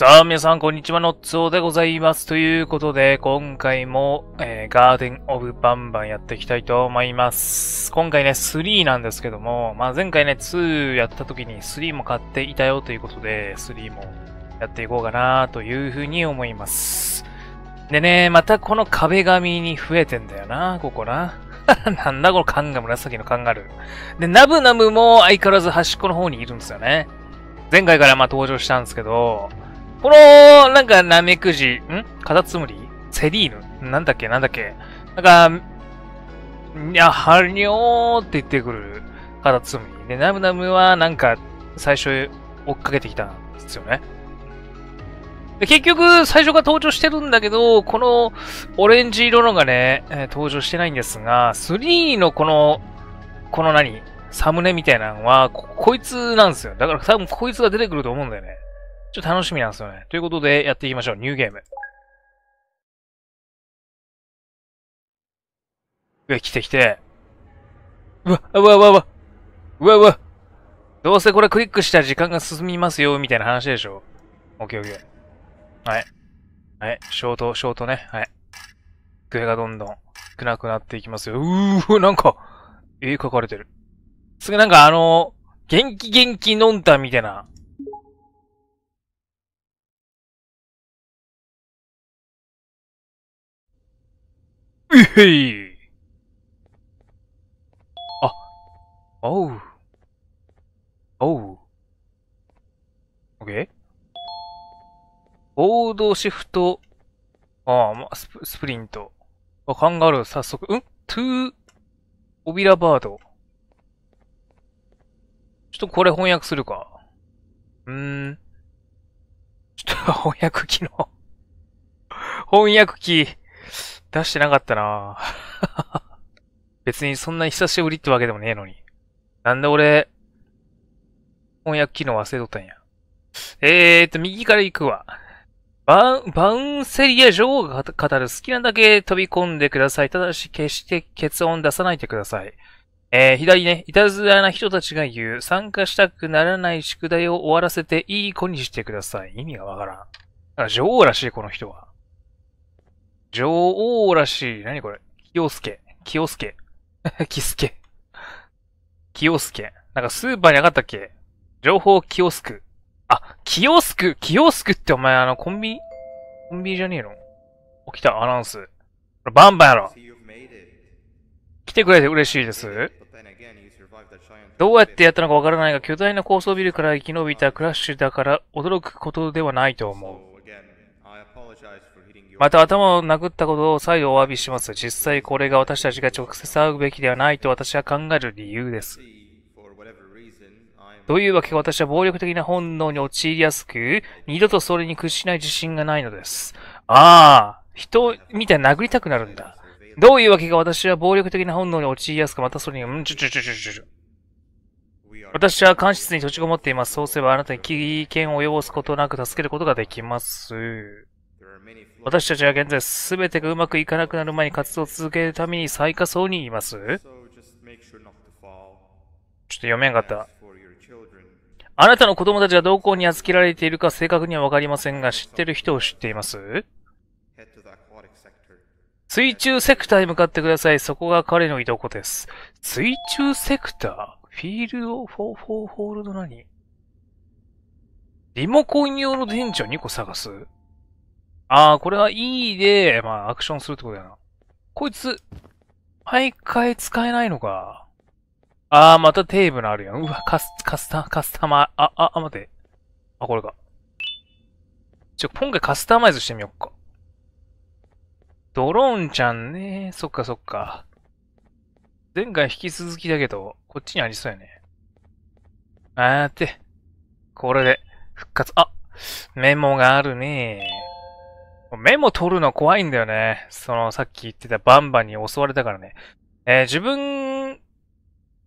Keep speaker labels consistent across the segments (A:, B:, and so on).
A: さあ、皆さん、こんにちは。のっつおでございます。ということで、今回も、えー、ガーデンオブバンバンやっていきたいと思います。今回ね、3なんですけども、まあ前回ね、2やった時に3も買っていたよということで、3もやっていこうかなというふうに思います。でね、またこの壁紙に増えてんだよな、ここな。なんだこのカ缶が紫のンガルー。で、ナブナムも相変わらず端っこの方にいるんですよね。前回からまあ登場したんですけど、この、なんか、ナメクジ、んカタツムリセリーヌなんだっけなんだっけなんか、いや、はにょーって言ってくるカタツムリ。で、ナムナムはなんか、最初追っかけてきたんですよね。で、結局、最初が登場してるんだけど、このオレンジ色のがね、え登場してないんですが、3のこの、この何サムネみたいなのはこ、こいつなんですよ。だから多分こいつが出てくると思うんだよね。ちょっと楽しみなんですよ
B: ね。ということで、やっていきましょう。ニューゲーム。うわ、来て来て。うわ、うわ、うわ、うわ。う
A: わ、うわ。どうせこれクリックしたら時間が進みますよ、みたいな話でしょ。オッケーオッケー。はい。はい。ショート、ショートね。はい。机がどんどん少なくなっていきますよ。うーなんか、絵描かれてる。すぐなんかあ
B: の、元気元気のんたみたいなうへいあ、おう。おう。オッケー
A: ボードシフト、ああ、まあ、スプ、スプリント。あ、カンガルー、早速、うんトゥー、オビラバード。ちょっとこれ翻訳するか。うーん。ちょっと翻訳機の翻訳機。出してなかったな 別にそんな久しぶりってわけでもねえのに。なんで俺、翻訳機能忘れとったんや。えーと、右から行くわ。バウバウンセリア女王が語る好きなだけ飛び込んでください。ただし、決して結論出さないでください。えー、左ね、いたずらな人たちが言う、参加したくならない宿題を終わらせていい子にしてください。意味がわからん。だから女王らしい、この人は。女王らしい。何これ清介。清介。キスケ。清介。なんかスーパーに上がったっけ情報清オあ、清オス清キオってお前あのコンビ、コンビじゃねえの起きたアナウンス。バンバンやろ。来てくれて嬉しいです。どうやってやったのかわからないが、巨大な高層ビルから生き延びたクラッシュだから驚くことではないと思う。また頭を殴ったことを再度お詫びします。実際これが私たちが直接会うべきではないと私は考える理由です。どういうわけか私は暴力的な本能に陥りやすく、二度とそれに屈しない自信がないのです。ああ、人みたいに殴りたくなるんだ。どういうわけか私は暴力的な本能に陥りやすく、またそれに、うんちょちょちょちょちょ。私は監視室に閉じこもっています。そうすればあなたに危険を及ぼすことなく助けることができます。私たちは現在、すべてがうまくいかなくなる前に活動を続けるために最下層にいますちょっと読めんかった。あなたの子供たちがどこに預けられているか正確にはわかりませんが、知ってる人を知っています水中セクターへ向かってください。そこが彼のいとこです。水中セクターフィールド、フォー、フォー、ホールド何リモコン用の電池を2個探すああ、これは E で、まあ、アクションするってことやな。こいつ、毎回使えないのか。ああ、またテーブルあるやん。うわ、カス、カスタ、カスタマー、あ、あ、あ、待って。あ、これか。ちょ、今回カスタマイズしてみよっか。ドローンちゃんね。そっかそっか。前回引き続きだけど、こっちにありそうやね。あーって。これで、復活。あメモがあるねメモ取るの怖いんだよね。その、さっき言ってたバンバンに襲われたからね。えー、自分、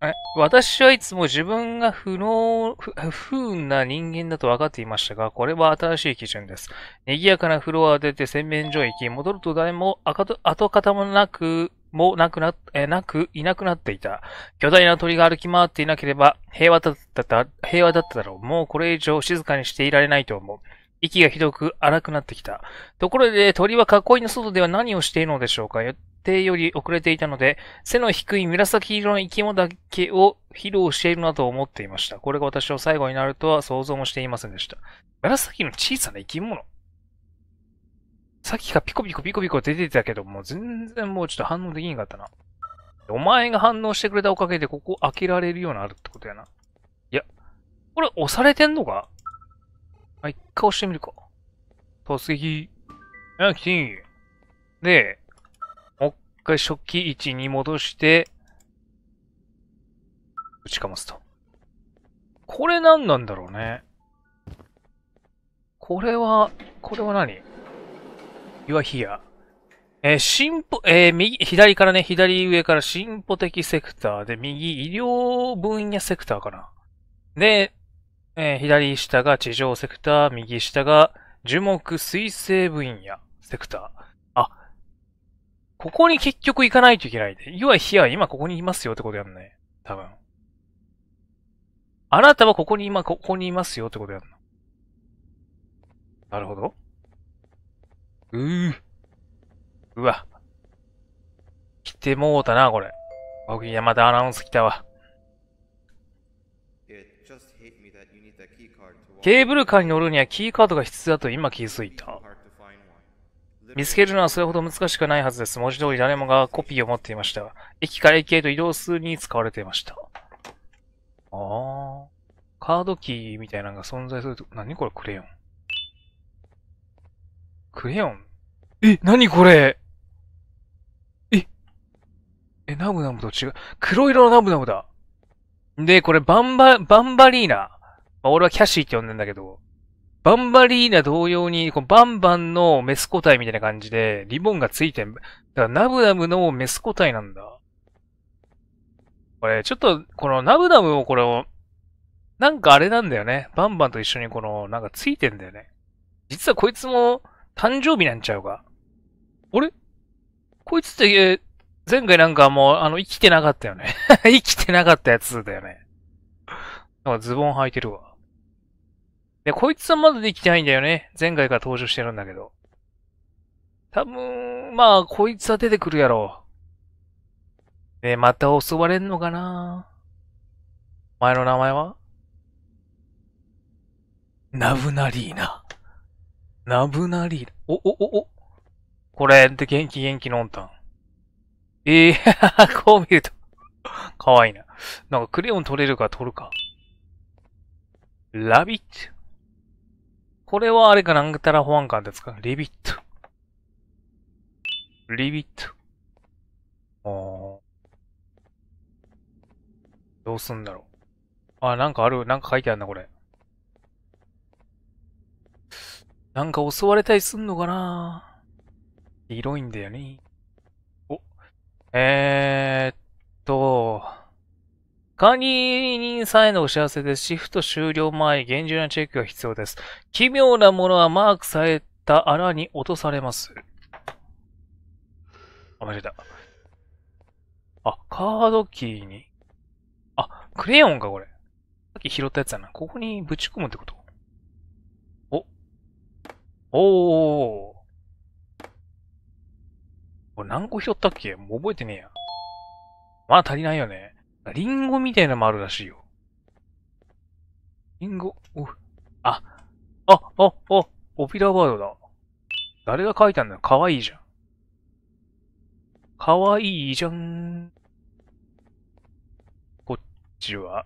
A: え、私はいつも自分が不能、不、不運な人間だと分かっていましたが、これは新しい基準です。賑やかなフロアを出て洗面所へ行き、戻ると誰も跡形もなく、もなくな、え、なく、いなくなっていた。巨大な鳥が歩き回っていなければ、平和だった、平和だっただろう。もうこれ以上静かにしていられないと思う。息がひどく荒くなってきた。ところで、鳥は囲いの外では何をしているのでしょうか予定より遅れていたので、背の低い紫色の生き物だけを披露しているなと思っていました。これが私の最後になるとは想像もしていませんでした。紫の小さな生き物さっきからピコピコピコピコ出てたけど、もう全然もうちょっと反応できなかったな。お前が反応してくれたおかげでここ開けられるようになるってことやな。いや、これ押されてんのかまあ、一回押してみるか。突撃。あ、来てで、もう一回初期位置に戻して、打ちかますと。これ何なんだろうね。これは、これは何 ?You are here. えー、進歩、えー、右、左からね、左上から進歩的セクターで、右、医療分野セクターかな。で、えー、左下が地上セクター、右下が樹木水星分野セクター。あ、ここに結局行かないといけないで。いわひは今ここにいますよってことやんね。多分。あなたはここに今、ここにいますよってことやんの。なるほど。うー。うわ。来てもうたな、これ。や。山田アナウンス来たわ。ケーブルカーに乗るにはキーカードが必要だと今気づいた。見つけるのはそれほど難しくないはずです。文字通り誰もがコピーを持っていました。駅から駅へと移動するに使われていました。ああ。カードキーみたいなのが存在すると、何これクレヨン。クレヨンえ、何これええ、ナムナムと違う。黒色のナムナムだ。で、これバンバ、バンバリーナ。まあ、俺はキャシーって呼んでんだけど、バンバリーナ同様に、こうバンバンのメス個体みたいな感じで、リボンがついてん。だからナブナムのメス個体なんだ。これ、ちょっと、このナブナムをこれを、なんかあれなんだよね。バンバンと一緒にこの、なんかついてんだよね。実はこいつも、誕生日なんちゃうか。あれこいつって、前回なんかもう、あの、生きてなかったよね 生きてなかったやつだよね。なんかズボン履いてるわ。で、こいつはまだできてないんだよね。前回から登場してるんだけど。多
B: 分、
A: まあ、こいつは出てくるやろう。で、また襲われんのかなお前の名前はナブナリーナ。ナブナリーナ。お、お、お、お。これ、で、元気元気のんたん。ええー、こう見るとかわいいな。なんかクレヨン取れるか取るか。ラビット。これはあれかなんたら保安官ですかリビット。リビット。あどうすんだろう。あ、なんかある、なんか書いてあるな、これ。なんか襲われたりすんのかな広いんだよね。お、えー、っと、管理人さんへのお知らせです。シフト終了前、厳重なチェックが必要です。奇妙なものはマークされた穴に落とされます。あ、間違えた。あ、カードキーに。あ、クレヨンか、これ。さっき拾ったやつだな。ここにぶち込むってことお。おー。これ何個拾ったっけもう覚えてねえや。まだ足りないよね。リンゴみたいなのもあるらしいよ。リンゴ、お、あ、あ、あ、あ、オピラーワードだ。誰が書いたんだよ。かわいいじゃん。かわいいじゃん。こっちは、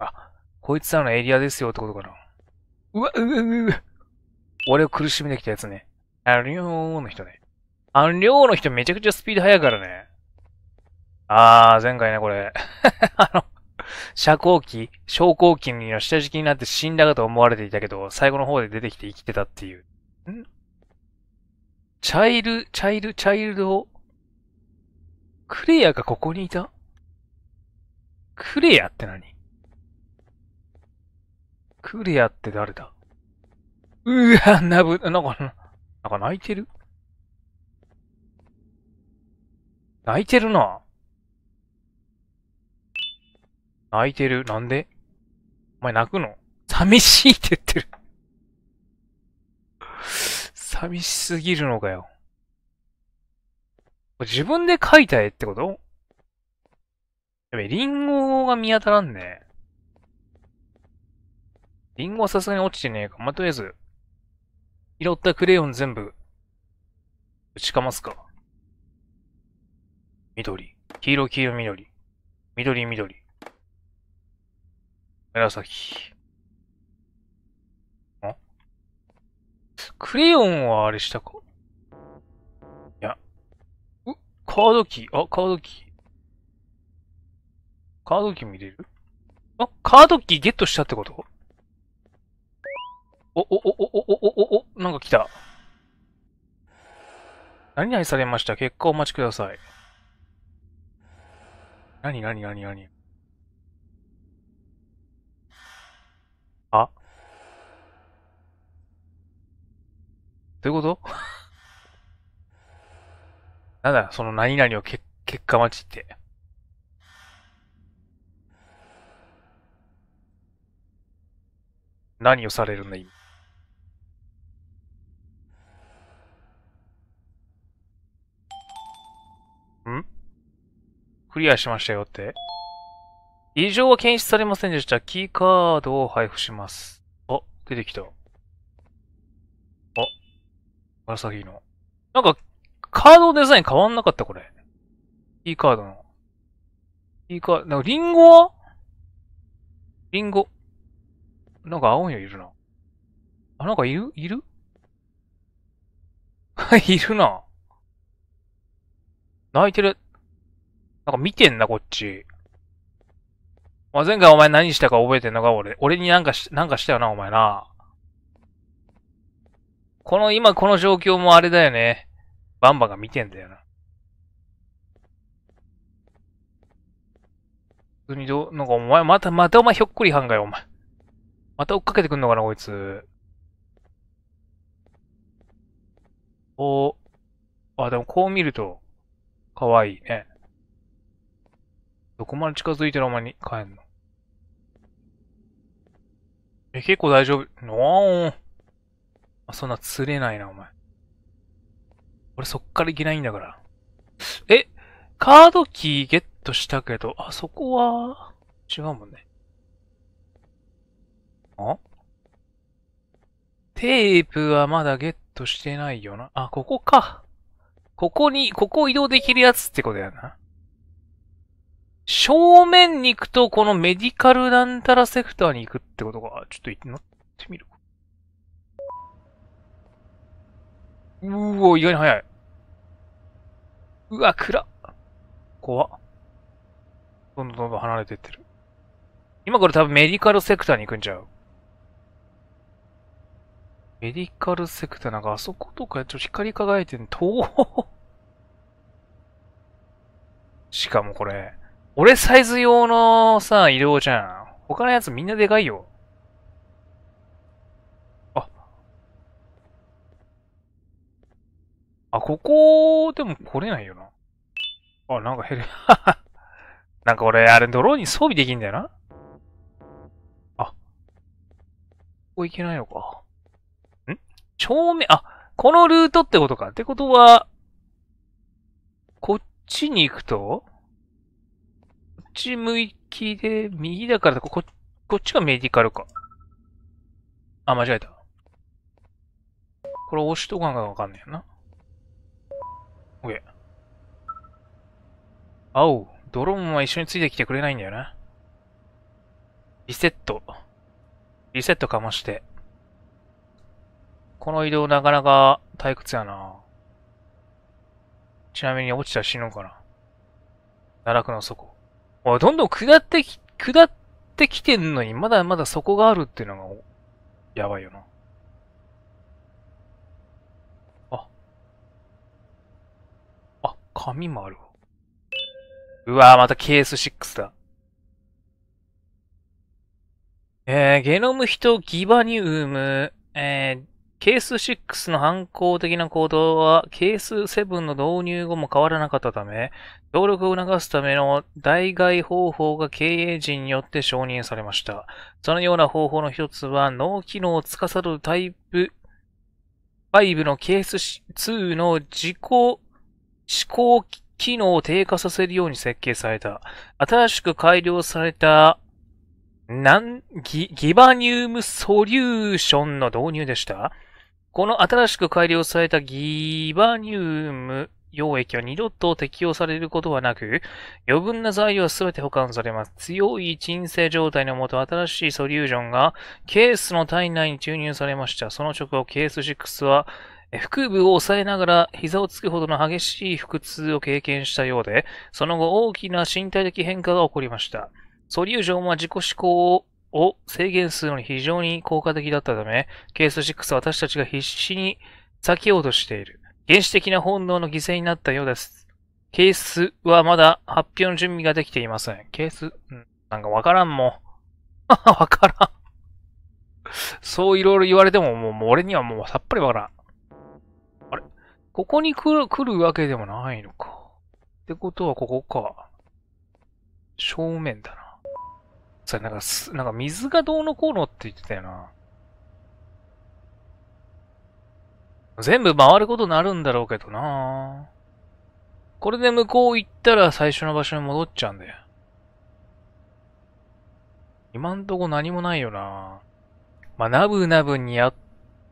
A: あ、こいつらのエリアですよってことかな。
B: うわ、うわ、うわ。
A: 俺を苦しめてきたやつね。ありょーの人ね。ありょーの人めちゃくちゃスピード速いからね。あー、前回ね、これ。あの、遮光器、昇降器の下敷きになって死んだかと思われていたけど、最後の方で出てきて生きてたっていう。んチャイル、チャイル、チャイルド、クレアがここにいたクレアって何クレアって誰だうわ、なぶ、なんか、なんか泣いてる泣いてるな。泣いてる。なんでお前泣くの寂しいって言ってる寂しすぎるのかよ。自分で描いた絵ってことやべ、リンゴが見当たらんね。リンゴはさすがに落ちてねえか。まあ、とりあえず、拾ったクレヨン全部、打ちかますか。緑、黄色、黄色、緑。緑、緑。紫。んクレヨンはあれしたかいや。う、カードキー。あ、カードキー。カードキー見れるあ、カードキーゲットしたってことお、お、お、お、お、お、お、お、なんか来た。何々されました。結果お待ちください。何何何何あどういうこと なんだ、その何々をけ結果待ちって。何をされるんだ、今。んクリアしましたよって異常は検出されませんでした。キーカードを配布します。あ、出てきた。あ、紫の。なんか、カードデザイン変わんなかったこれ。キーカードの。キーカード、なんかリンゴはリンゴ。なんか青いのいるな。あ、なんかいるいる いるな。泣いてる。なんか見てんな、こっち。まあ、前回お前何したか覚えてんのか俺。俺になんかし、なんかしたよな、お前な。この、今この状況もあれだよね。バンバが見てんだよな。普通にど、なんかお前、また、またお前ひょっこりはんがよ、お前。また追っかけてくんのかな、こいつ。お、あ、でもこう見ると、かわいいね。どこまで近づいてるお前に帰んのえ、結構大丈夫。
B: オー
A: あ、そんな釣れないな、お前。俺そっからいけないんだから。え、カードキーゲットしたけど、あそこは、違うもんね。あテープはまだゲットしてないよな。あ、ここか。ここに、ここ移動できるやつってことやな。正面に行くと、このメディカルなんたらセクターに行くってことか。ちょっと乗ってみるか。うお、意外に早い。うわ、暗っ。怖っ。どんどんどんどん離れてってる。今これ多分メディカルセクターに行くんちゃうメディカルセクターなんかあそことかちょっと光り輝いてん、遠しかもこれ、俺サイズ用のさ、移動じゃん。他のやつみんなでかいよ。あ。あ、ここ、でも来れないよな。あ、なんか減る。なんか俺、あれ、ドローンに装備できんだよな。あ。ここ行けないのか。ん正面、あ、このルートってことか。ってことは、こっちに行くとち向きで、右だからこ、こ、こっちがメディカルか。あ、間違えた。これ押しとかんかわかんねえな。おッ青、ドローンは一緒についてきてくれないんだよな。リセット。リセットかまして。この移動なかなか退屈やな。ちなみに落ちたら死ぬかな。奈落の底。おい、どんどん下ってき、下ってきてんのに、まだまだ底があるっていうのが、やばいよな。あ。あ、紙もあるわ。うわぁ、またケース6だ。えー、ゲノムヒトギバニウム、えー、ケース6の反抗的な行動は、ケース7の導入後も変わらなかったため、登録を促すための代替方法が経営陣によって承認されました。そのような方法の一つは、脳機能を司るタイプ5のケース2の自己思考機能を低下させるように設計された。新しく改良されたなんギ、ギバニウムソリューションの導入でした。この新しく改良されたギバニウム溶液は二度と適用されることはなく、余分な材料は全て保管されます。強い鎮静状態のもと、新しいソリューションがケースの体内に注入されました。その直後、ケース6は、腹部を押さえながら膝をつくほどの激しい腹痛を経験したようで、その後大きな身体的変化が起こりました。ソリューションは自己思考をを制限するのに非常に効果的だったため、ケース6は私たちが必死に避けようとしている。原始的な本能の犠牲になったようです。ケースはまだ発表の準備ができていません。ケース、んなんかわからんもん。わからん。そういろいろ言われても、もうもう俺にはもうさっぱりわからん。あれここに来る、来るわけでもないのか。ってことはここか。正面だな。それなんかす、なんか水がどうのこうのって言ってたよな。全部回ることになるんだろうけどなこれで向こう行ったら最初の場所に戻っちゃうんだよ。今んとこ何もないよなまあ、なぶなぶにあっ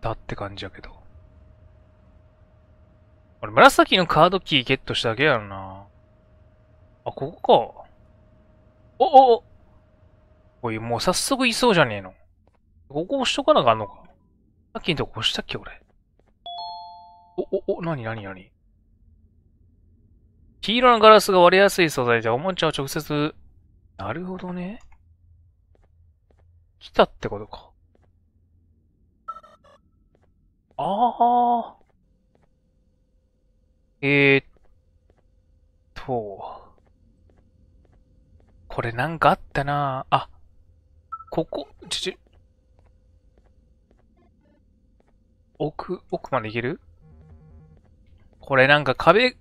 A: たって感じやけど。俺、紫のカードキーゲットしただけやろなあ、ここか。おおおこいい。もう早速いそうじゃねえの。ここ押しとかなあかんのか。さっきのとこ押したっけ、俺。お、お、お、なになになに黄色のガラスが割れやすい素材じゃ、おもちゃを直接。なるほどね。
B: 来たってことか。ああ。えー、っ
A: と。これなんかあったなあ、ここ、ちち、奥、奥まで行けるこれなんか壁、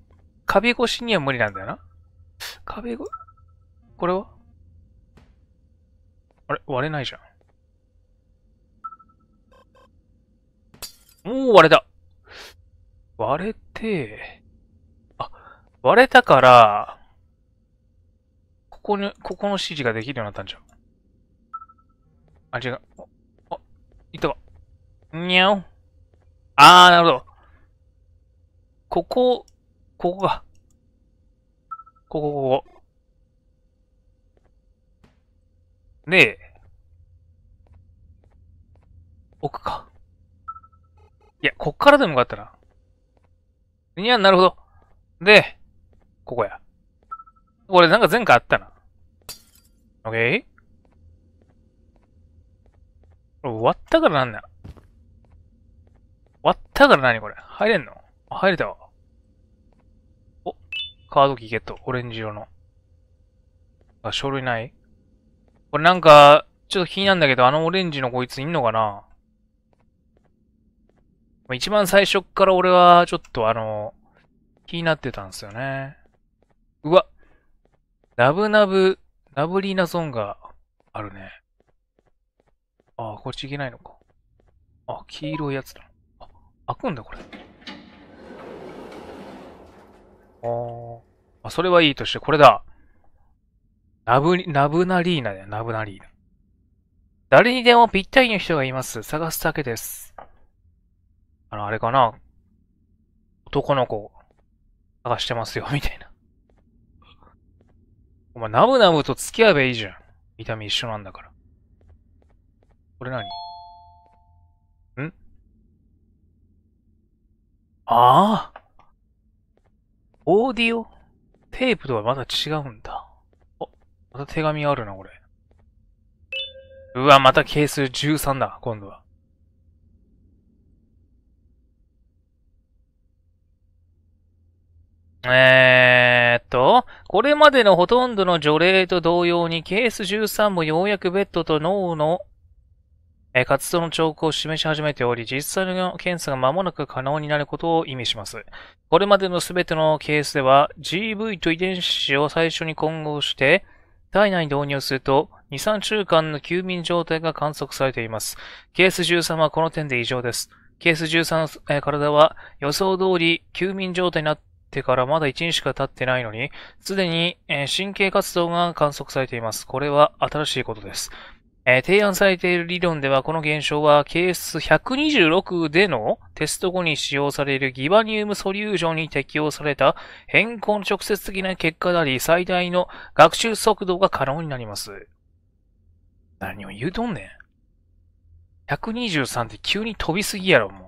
A: 壁越しには無理なんだよな。壁ご、これはあれ割れないじゃん。もう割れた割れて、あ、割れたから、ここに、ここの指示ができるようになったんじゃん。あ、違う。あ、いたわ。にゃお。あー、なるほど。ここ、ここか。
B: ここ、ここ。で、奥か。いや、こっか
A: らでもよかったな。いん、なるほど。で、ここや。これなんか前回あったな。オッケー終わったからなんだよ。終わったから何これ入れんの入れたわ。お、カードキーゲット。オレンジ色の。あ、書類ないこれなんか、ちょっと気になるんだけど、あのオレンジのこいついんのかな一番最初から俺はちょっとあの、気になってたんですよね。うわ。ラブナブ、ラブリーナソンがあるね。ああ、こっち行けないのか。あ、黄色いやつだ。あ、開くんだ、これ。ああ。それはいいとして、これだ。ナブ、ナブナリーナだよ、ナブナリーナ。誰にでもぴったりの人がいます。探すだけです。あの、あれかな。男の子、探してますよ、みたいな。お前、ナブナブと付き合えばいいじゃん。見た目一緒なんだから。
B: これ何んああオーディオテープ
A: とはまだ違うんだ。お、また手紙あるな、これ。うわ、また係数13だ、今度は。えーっと、これまでのほとんどの除霊と同様に、ケース13もようやくベッドと脳のえ活動の兆候を示し始めており、実際の検査が間もなく可能になることを意味します。これまでの全てのケースでは、GV と遺伝子を最初に混合して、体内に導入すると、2、3週間の休眠状態が観測されています。ケース13はこの点で異常です。ケース13の、体は予想通り休眠状態になってからまだ1日しか経ってないのに、すでに、神経活動が観測されています。これは新しいことです。えー、提案されている理論では、この現象は、ケース126でのテスト後に使用されるギバニウムソリューションに適用された変更の直接的な結果であり、最大の学習速度が可能になります。何を言うとんねん。123って急に飛びすぎやろ、も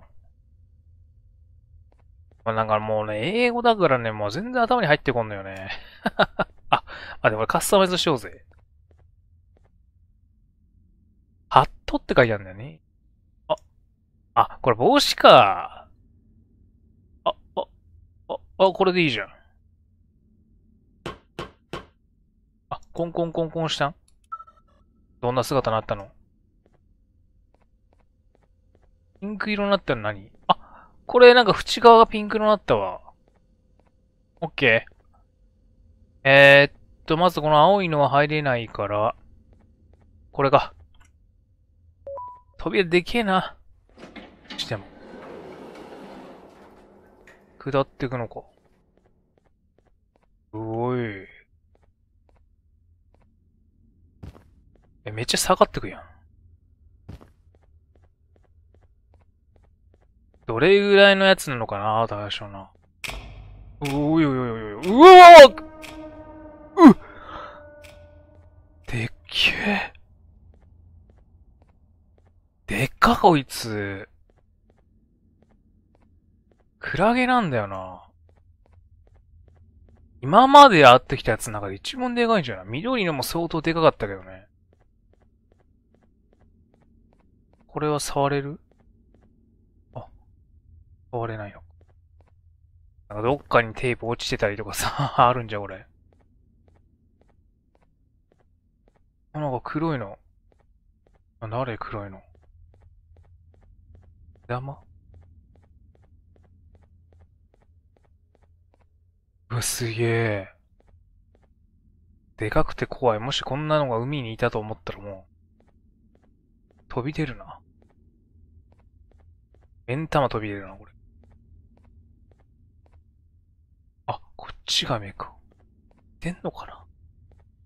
A: う。まあ、なんかもうね、英語だからね、もう全然頭に入ってこんのよね。あ、あでもこれカスタマイズしようぜ。トって書いてあるんだよね。あ、あ、これ帽子か。あ、あ、あ、あ、これでいいじゃん。あ、コンコンコンコンしたんどんな姿になったのピンク色になったの何あ、これなんか縁側がピンク色になったわ。オッケー。えー、っと、まずこの青いのは入れないから、これか。扉でけえな。しても。下ってくのか。うおい。え、めっちゃ下がってくやん。どれぐらいのやつなのかな大将な。うおいおいおいおいおい。うおー
B: うっでっけえ。かこいつ。
A: クラゲなんだよな。今まで会ってきたやつの中で一番でかいんじゃない緑のも相当でかかったけどね。これは触れるあ、触れないよ。なんかどっかにテープ落ちてたりとかさ、あるんじゃこれ。なんか黒いの。あ、誰黒いの玉うわ、すげえ。でかくて怖い。もしこんなのが海にいたと思ったらもう、飛び出るな。目ん玉飛び出るな、これ。あ、こっちが目か。出んのかな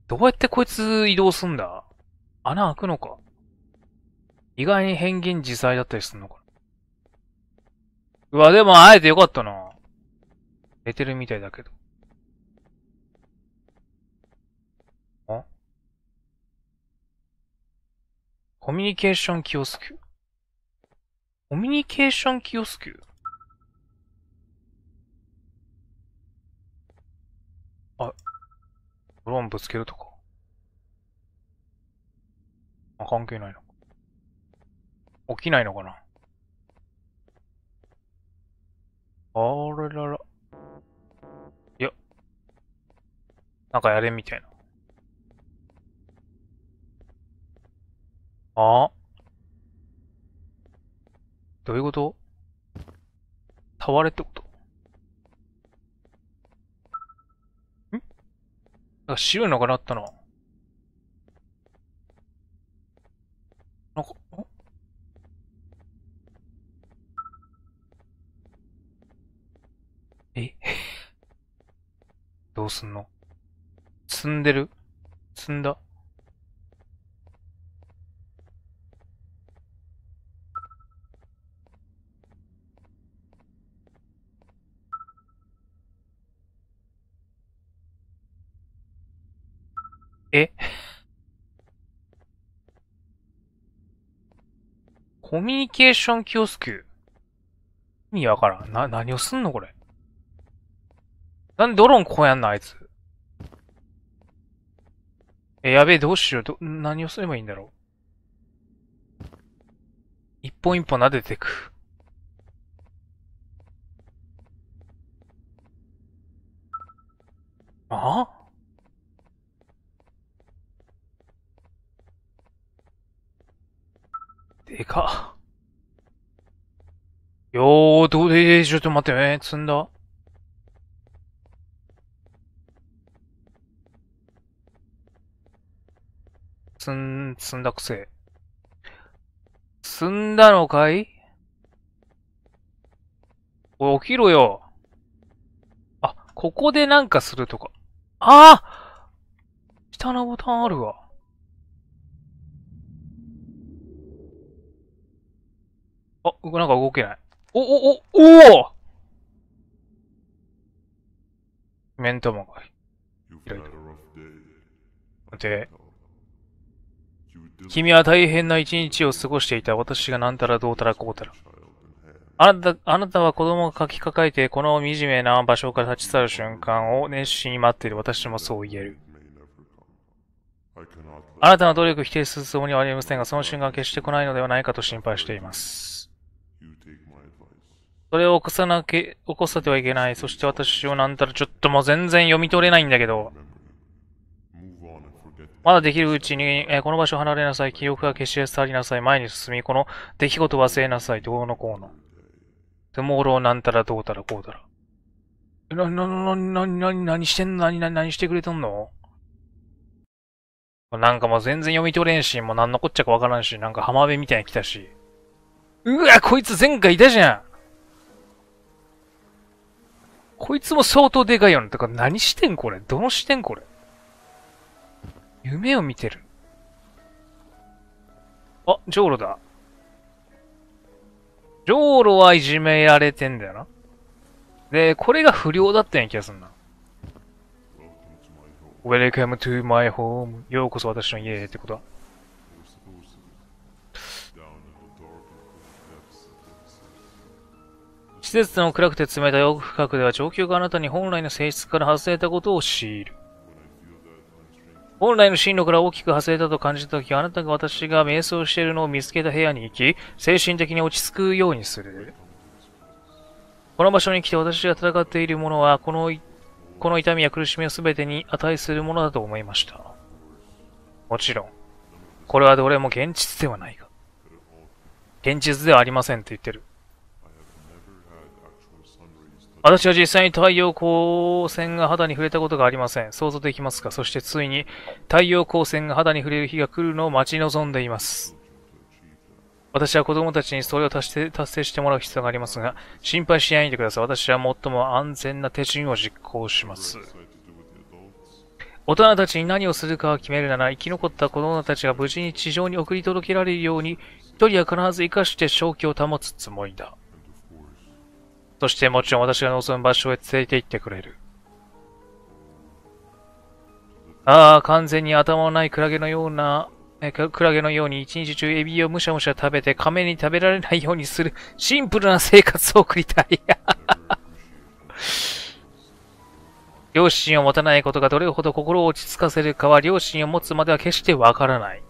A: どうやってこいつ移動すんだ穴開くのか意外に変幻自在だったりすんのかうわ、でも会えてよかったな。寝てるみたいだけど。あコミュニケーションキオスク。コミュニケーションキオスク
B: あ、ドローンぶつけるとか。あ、関係
A: ないのか。起きないのかな
B: あれらら。いや。
A: なんかやれみたいな。あどういうことたわれってことんなんか白いのがなったな。なんか、んえ
C: どうすんの
B: 積んでる積んだえ
A: コミュニケーションキオスク意味わからん。な、何をすんのこれ。なんでドローンここやんのあいつ。え、やべえ、どうしよう。ど、何をすればいいんだろう。一本一本撫でてく。
B: あでか。よー、どう
A: で、ちょっと待ってえ、積んだ積ん、積んだくせ。積んだのかいおい、起きろよ。あ、ここでなんかするとか。
B: ああ下のボタンあるわ。
A: あ、なんか動けない。
B: お、お、お、おお
A: メントい。待っで、君は大変な一日を過ごしていた私が何たらどうたらこうたら。あなた、あなたは子供が書き抱えて、この惨めな場所から立ち去る瞬間を熱心に待っている私もそう言える。あなたの努力を否定するつもりはありませんが、その瞬間は決して来ないのではないかと心配しています。それを起こさなきゃ、起こさてはいけない。そして私をなんたら、ちょっともう全然読み取れないんだけど。まだできるうちに、えー、この場所離れなさい。記憶が消し去りなさい。前に進み、この出来事忘れなさい。どうのこうの。でも、俺ロなんたらどうたらこうたら。な、な、な、な、な、な、何してんの何、何、何してくれとんのなんかもう全然読み取れんし、もう何のこっちゃかわからんし、なんか浜辺みたいに来たし。うわ、こいつ前回いたじゃんこいつも相当でかいよな。てか何してんこれどの視点これ夢を見てる。あ、ジョーロだ。ジョーロはいじめられてんだよな。で、これが不良だったような気がすんな。Welcome to my home. ようこそ私の家へってことは。施設の暗くて冷たい奥深くでは上級があなたに本来の性質から外れたことを強いる。本来の進路から大きく外れたと感じたとき、あなたが私が瞑想しているのを見つけた部屋に行き、精神的に落ち着くようにする。この場所に来て私が戦っているものは、この、この痛みや苦しみを全てに値するものだと思いました。もちろん、これはどれも現実ではないが。現実ではありませんって言ってる。私は実際に太陽光線が肌に触れたことがありません。想像できますかそしてついに太陽光線が肌に触れる日が来るのを待ち望んでいます。私は子供たちにそれを達成達成してもらう必要がありますが、心配しないでください。私は最も安全な手順を実行します。大人たちに何をするかを決めるなら、生き残った子供たちが無事に地上に送り届けられるように、一人は必ず生かして正気を保つつもりだ。そしてもちろん私が望む場所へ連れて行ってくれる。ああ、完全に頭のないクラゲのような、えクラゲのように一日中エビをむしゃむしゃ食べて亀に食べられないようにするシンプルな生活を送りたい。両親を持たないことがどれほど心を落ち着かせるかは両親を持つまでは決してわからない。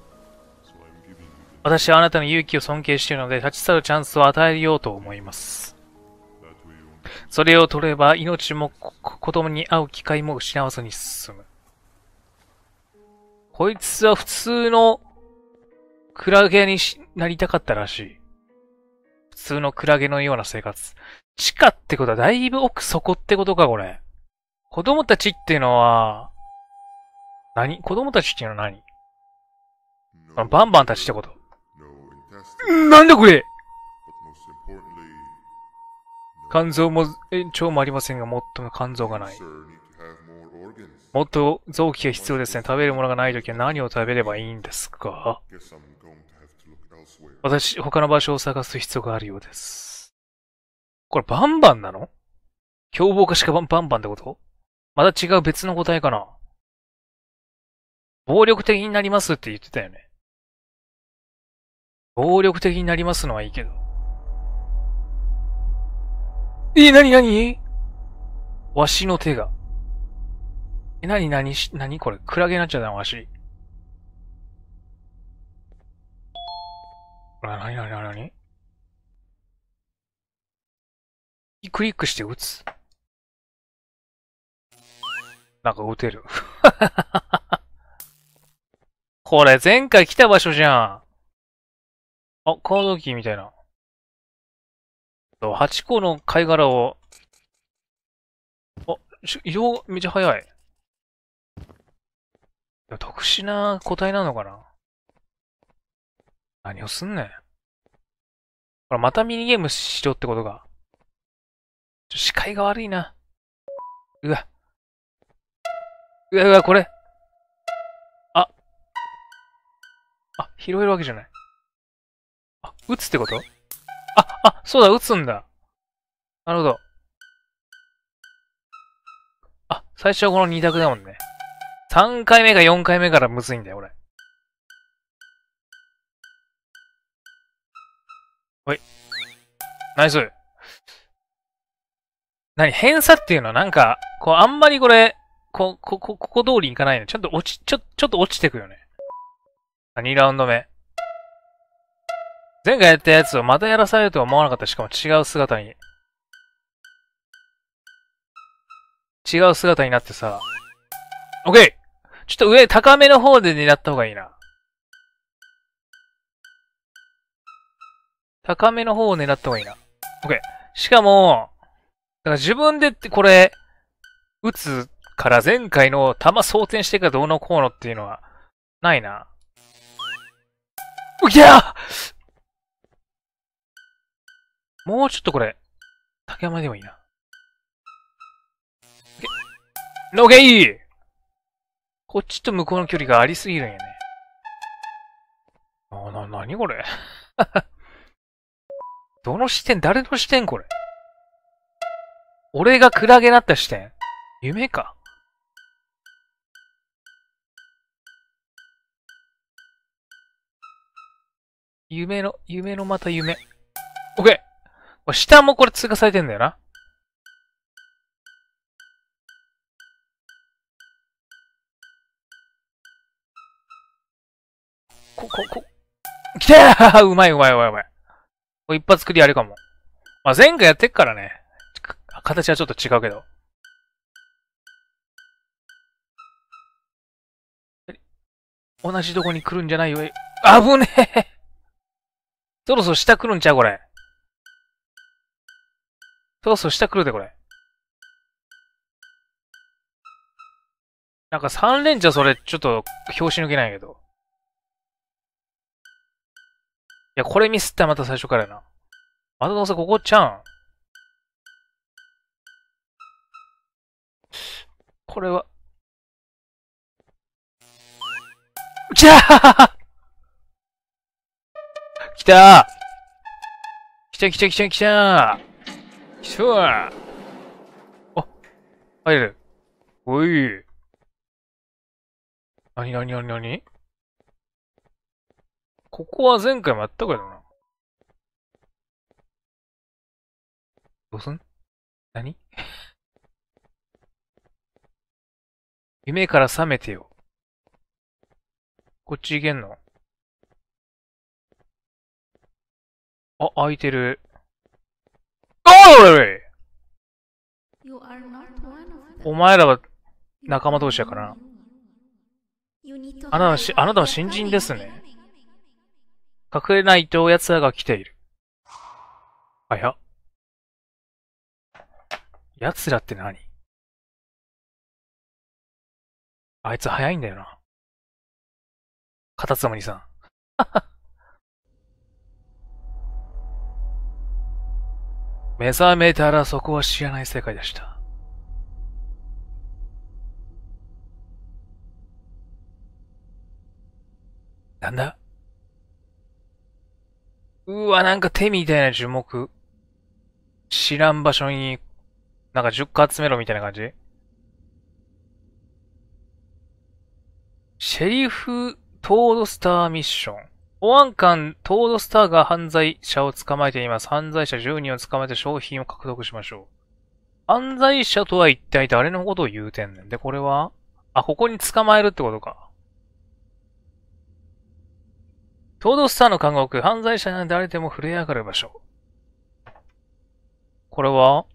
A: 私はあなたの勇気を尊敬しているので立ち去るチャンスを与えようと思います。それを取れば命も子供に会う機会も失わずに進む。こいつは普通のクラゲになりたかったらしい。普通のクラゲのような生活。地下ってことはだいぶ奥底ってことか、これ。子供たちっていうのは、何子供たちっていうのは何バンバンたちってこと。なんだこれ肝臓も、腸もありませんが、もっとも肝臓がない。もっと臓器が必要ですね。食べるものがないときは何を食べればいいんですか私、他の場所を探す必要があるようです。これ、バ
B: ンバンなの凶暴化しかバンバンってことまた違う別の答えかな暴力的になりますって言ってたよね。暴力的になりますのはいいけど。
A: え、なになにわしの手が。え、なになにし、なにこれ、クラゲになっちゃったわし。
B: これ、なになになになにクリックして打つ。なんか打てる。これ、前回来た場所じゃん。あ、カードキーみたいな。と、8個の貝殻を、あ、移動めちゃ早い。特殊な個体なのかな何をすんねん。ほら、またミニゲームしろってことか。ちょ、視界が悪いな。うわ。うわうわ、これ。あ。あ、拾えるわけじゃない。あ、撃つってこと
A: あ、そうだ、撃つんだ。なるほど。あ、最初はこの2択だもんね。3回目か4回目からむずいんだよ、俺。ほい。ナイス。なに、偏差っていうのはなんか、こう、あんまりこれ、こ、こ、こ、ここ通りいかないの。ちょっと落ち、ちょ、ちょっと落ちてくよね。2ラウンド目。前回やったやつをまたやらされるとは思わなかった。しかも違う姿に。違う姿になってさ。オッケーちょっと上、高めの方で狙った方がいいな。高めの方を狙った方がいいな。オッケーしかも、だから自分でってこれ、打つから前回の弾装填してからどうのこうのっていうのは、ないな。うぎゃーもうちょっとこれ、竹山でもいいな。ロゲイこっちと向こうの距離がありすぎるんやね。あ、な、なにこれ どの視点誰の視点これ
B: 俺がクラゲなった視点夢か夢の、夢のまた夢。オッケー下もこれ追加されてんだよな。こ、こ、こ、
A: 来た うまいうまいうまいうまい。これ一発クリアあれかも。まあ、前回やってっからね。形はちょっと違うけど。
B: 同じとこに来るんじゃないよ。危ねえ そろそろ下来るんちゃうこれ。そうそう、下来るで、これ。なんか
A: 3連じゃそれ、ちょっと、表紙抜けないけど。いや、これミスったまた最初からやな。またどうせここちゃん。
B: これは。じゃあ
A: 来たー来た来た来た来たし
B: ょあ、入る。おい。なになになになにここは前回もあったかどな。どうすん何 夢から覚めてよ。こっち行けんのあ、開いてる。a r t e
A: お前らは仲間同士やからな。
B: あなたはし、あなたは新人ですね。隠れないと奴らが来ている。あや。奴らって何あいつ早いんだよな。カタツムリさん。目覚めたら
A: そこは知らない世界でした。なんだうわ、なんか手みたいな樹木。知らん場所に、なんか10個集めろみたいな感じシェリフ・トードスターミッション。保安官、トードスターが犯罪者を捕まえています。犯罪者10人を捕まえて商品を獲得しましょう。犯罪者とは一体誰のことを言うてんねん。で、これはあ、ここに捕まえるってことか。トードスターの監獄、犯罪者なん誰でも触れ上がる場所。これは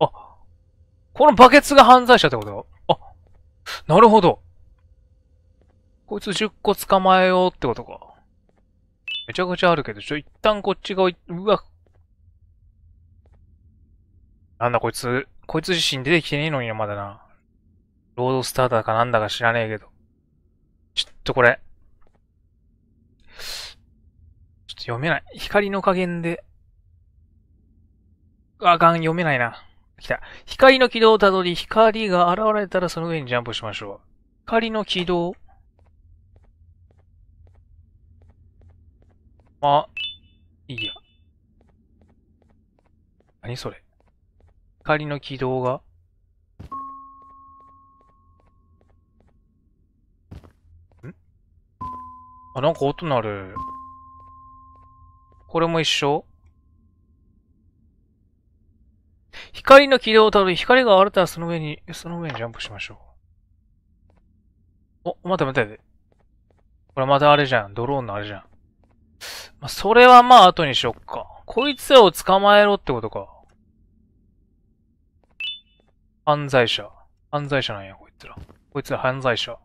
A: あ、このバケツが犯罪者ってことあ、なるほど。こいつ10個捕まえようってことか。めちゃくちゃあるけど、ちょ、一旦こっち側、うわ。なんだこいつ、こいつ自身出てきてねえのにな、まだな。ロードスターターかなんだか知らねえけど。ちょっとこれ。ちょっと読めない。光の加減で。あかん、読めないな。来た。光の軌道をたどり、光が現れたらその上にジャンプしましょう。光の軌道。あ、いいや。何それ。光の軌道がんあ、なんか音鳴る。これも一緒光の軌道をたどり、光が荒れたらその上に、その上にジャンプしましょう。お、待て待て。これまたあれじゃん。ドローンのあれじゃん。まあ、それはまあ後にしよっか。こいつらを捕まえろってことか。犯罪者。犯罪者なんや、こいつら。こいつら犯罪者。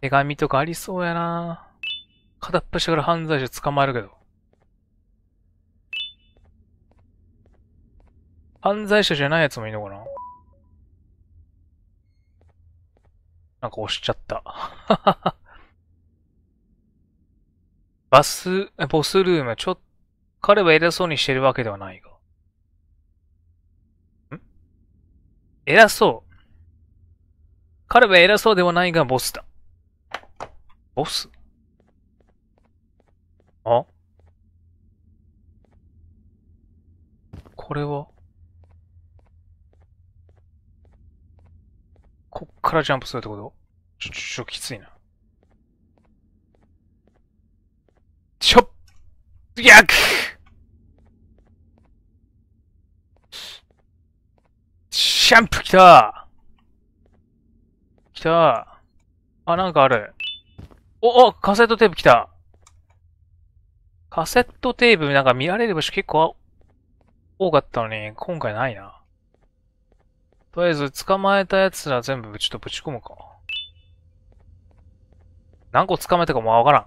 A: 手紙とかありそうやな片っ端から犯罪者捕まえるけど。犯罪者じゃないやつもいいのかななんか押しちゃった。バス、ボスルーム、ちょ、彼は偉そうにしてるわけではないが。ん偉そう。彼は偉そうではないが、ボスだ。ボスあこれはこっからジャンプするってことちょ、ちょ、きついな。くシャンプー来た来たあ、なんかある。お、お、カセットテープ来た。カセットテープなんか見られる場所結構多かったのに、今回ないな。とりあえず捕まえたやつら全部ちょっとぶち込むか。何個捕まえたかもわからん。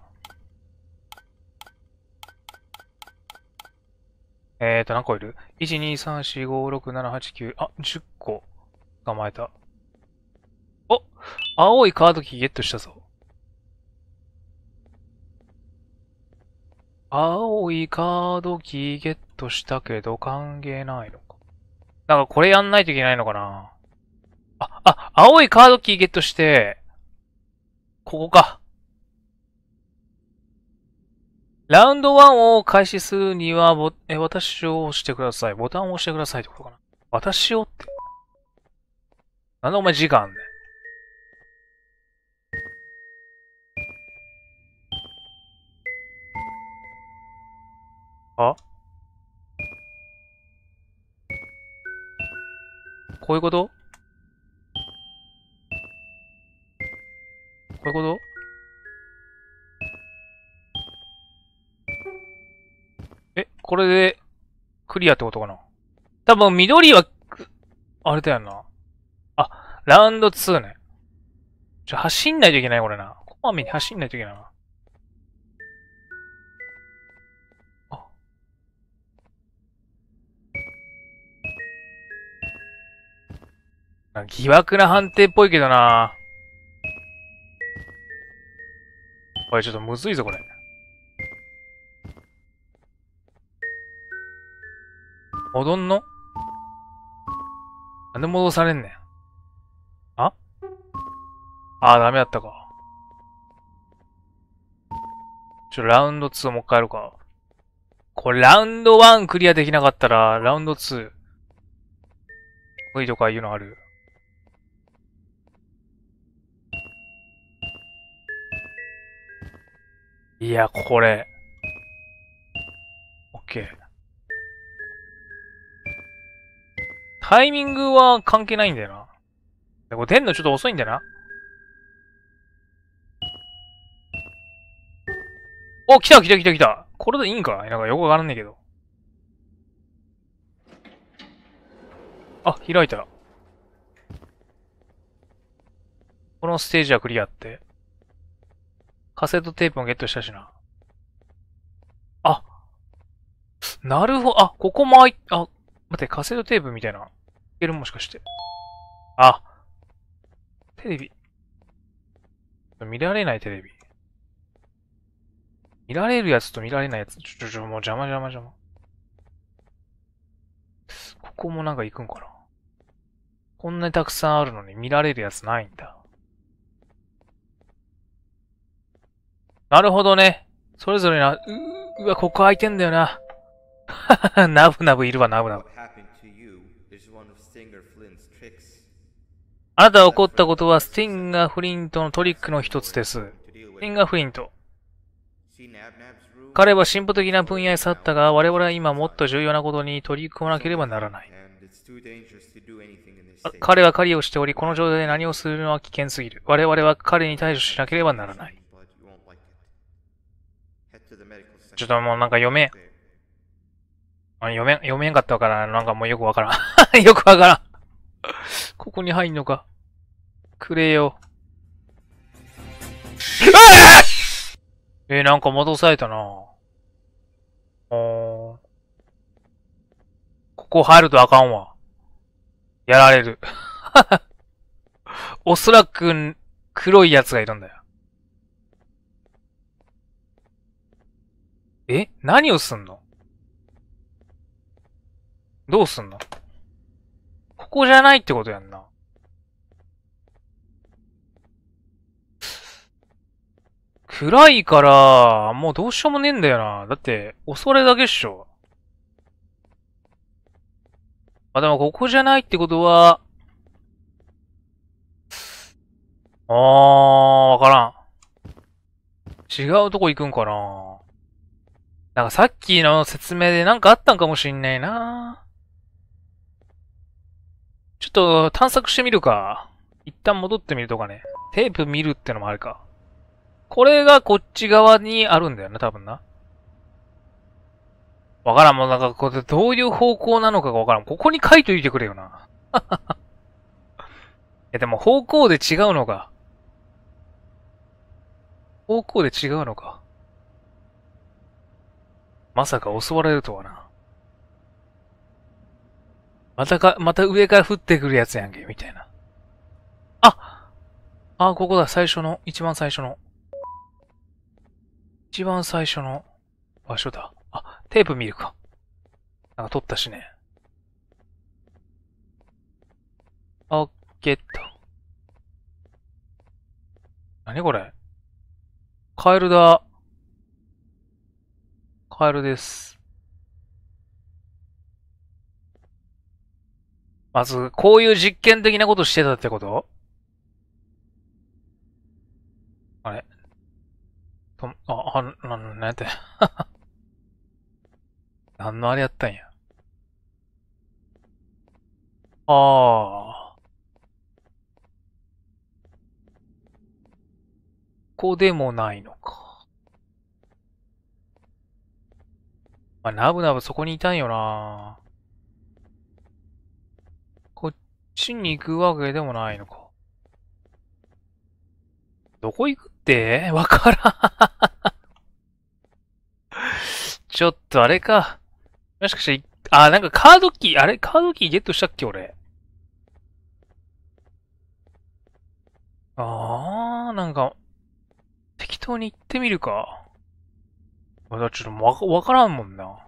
A: えっ、ー、と、何個いる ?1、2、3、4、5、6、7、8、9。あ、10個。捕まえた。お青いカードキーゲットしたぞ。青いカードキーゲットしたけど関係ないのか。なんかこれやんないといけないのかなあ、あ、青いカードキーゲットして、ここか。ラウンド1を開始するには、ボ、え、私を押してください。ボタンを押してくださいってことかな。私をって。なんでお前時間ね。あこういうことこういうことこれで、クリアってことかな。多分、緑は、あれだよな。あ、ラウンド2ね。ちょ、走んないといけない、これな。こまめに走んないといけないな。あ。疑惑な判定っぽいけどな。これちょっとむずいぞ、これ。戻んのなんで戻されんねん。ああダメだったか。ちょ、ラウンド2もう一回やるか。これ、ラウンド1クリアできなかったら、ラウンド2。V とかいうのある。いや、これ。オッケー。タイミングは関係ないんだよな。これ出んのちょっと遅いんだよな。お、来た来た来た来た。これでいいんかなんかよくわからんねえけど。あ、開いた。このステージはクリアって。カセットテープもゲットしたしな。あ。なるほど。あ、ここもあい、あ、待って、カセットテープみたいな。いけるもしかして。あ。テレビ。見られないテレビ。見られるやつと見られないやつ。ちょ、ちょ、ちょ、もう邪魔邪魔邪魔。ここもなんか行くんかな。こんなにたくさんあるのに見られるやつないんだ。なるほどね。それぞれな、う、うわ、ここ空いてんだよな。ナブナブいるわ、ナブナブ。あなたが怒ったことは、スティンガー・フリントのトリックの一つです。スティンガー・フリント。彼は進歩的な分野へ去ったが、我々は今もっと重要なことに取り組まなければならない。彼は狩りをしており、この状態で何をするのは危険すぎる。我々は彼に対処しなければならない。ちょっともうなんか読め。あ読め読めんかったから、なんかもうよくわからん。よくわからんここに入んのか。くれよ。えー、なんか戻されたなおここ入るとあかんわ。やられる。おそらく、黒い奴がいるんだよ。え何をすんのどうすんのここじゃないってことやんな。暗いから、もうどうしようもねえんだよな。だって、恐れだけっしょ。あ、でもここじゃないってことは、あー、わからん。違うとこ行くんかな。なんかさっきの説明でなんかあったんかもしんないな。ちょっと探索してみるか。一旦戻ってみるとかね。テープ見るってのもあるか。これがこっち側にあるんだよな、多分な。わからん、もうなんかこれどういう方向なのかがわからん。ここに書いといてくれよな。え、でも方向で違うのか。方向で違うのか。まさか襲われるとはな。またか、また上から降ってくるやつやんけ、みたいな。ああ、ここだ、最初の、一番最初の。一番最初の場所だ。あ、テープ見るか。なんか取ったしね。オッケーっと。なにこれカエルだ。カエルです。まず、こういう実験的なことしてたってことあれと、あ、あ、な、なんやって。
B: 何のあれやったんや。ああ。
A: ここでもないのか。まあ、なぶなぶそこにいたんよな。ちに行くわけでもないのか。どこ行くって わからん ちょっとあれか。もしかして、あ、なんかカードキー、あれカードキーゲットしたっけ俺。あー、なんか、適当に行ってみるか。まだちょっとわ、わからんもんな。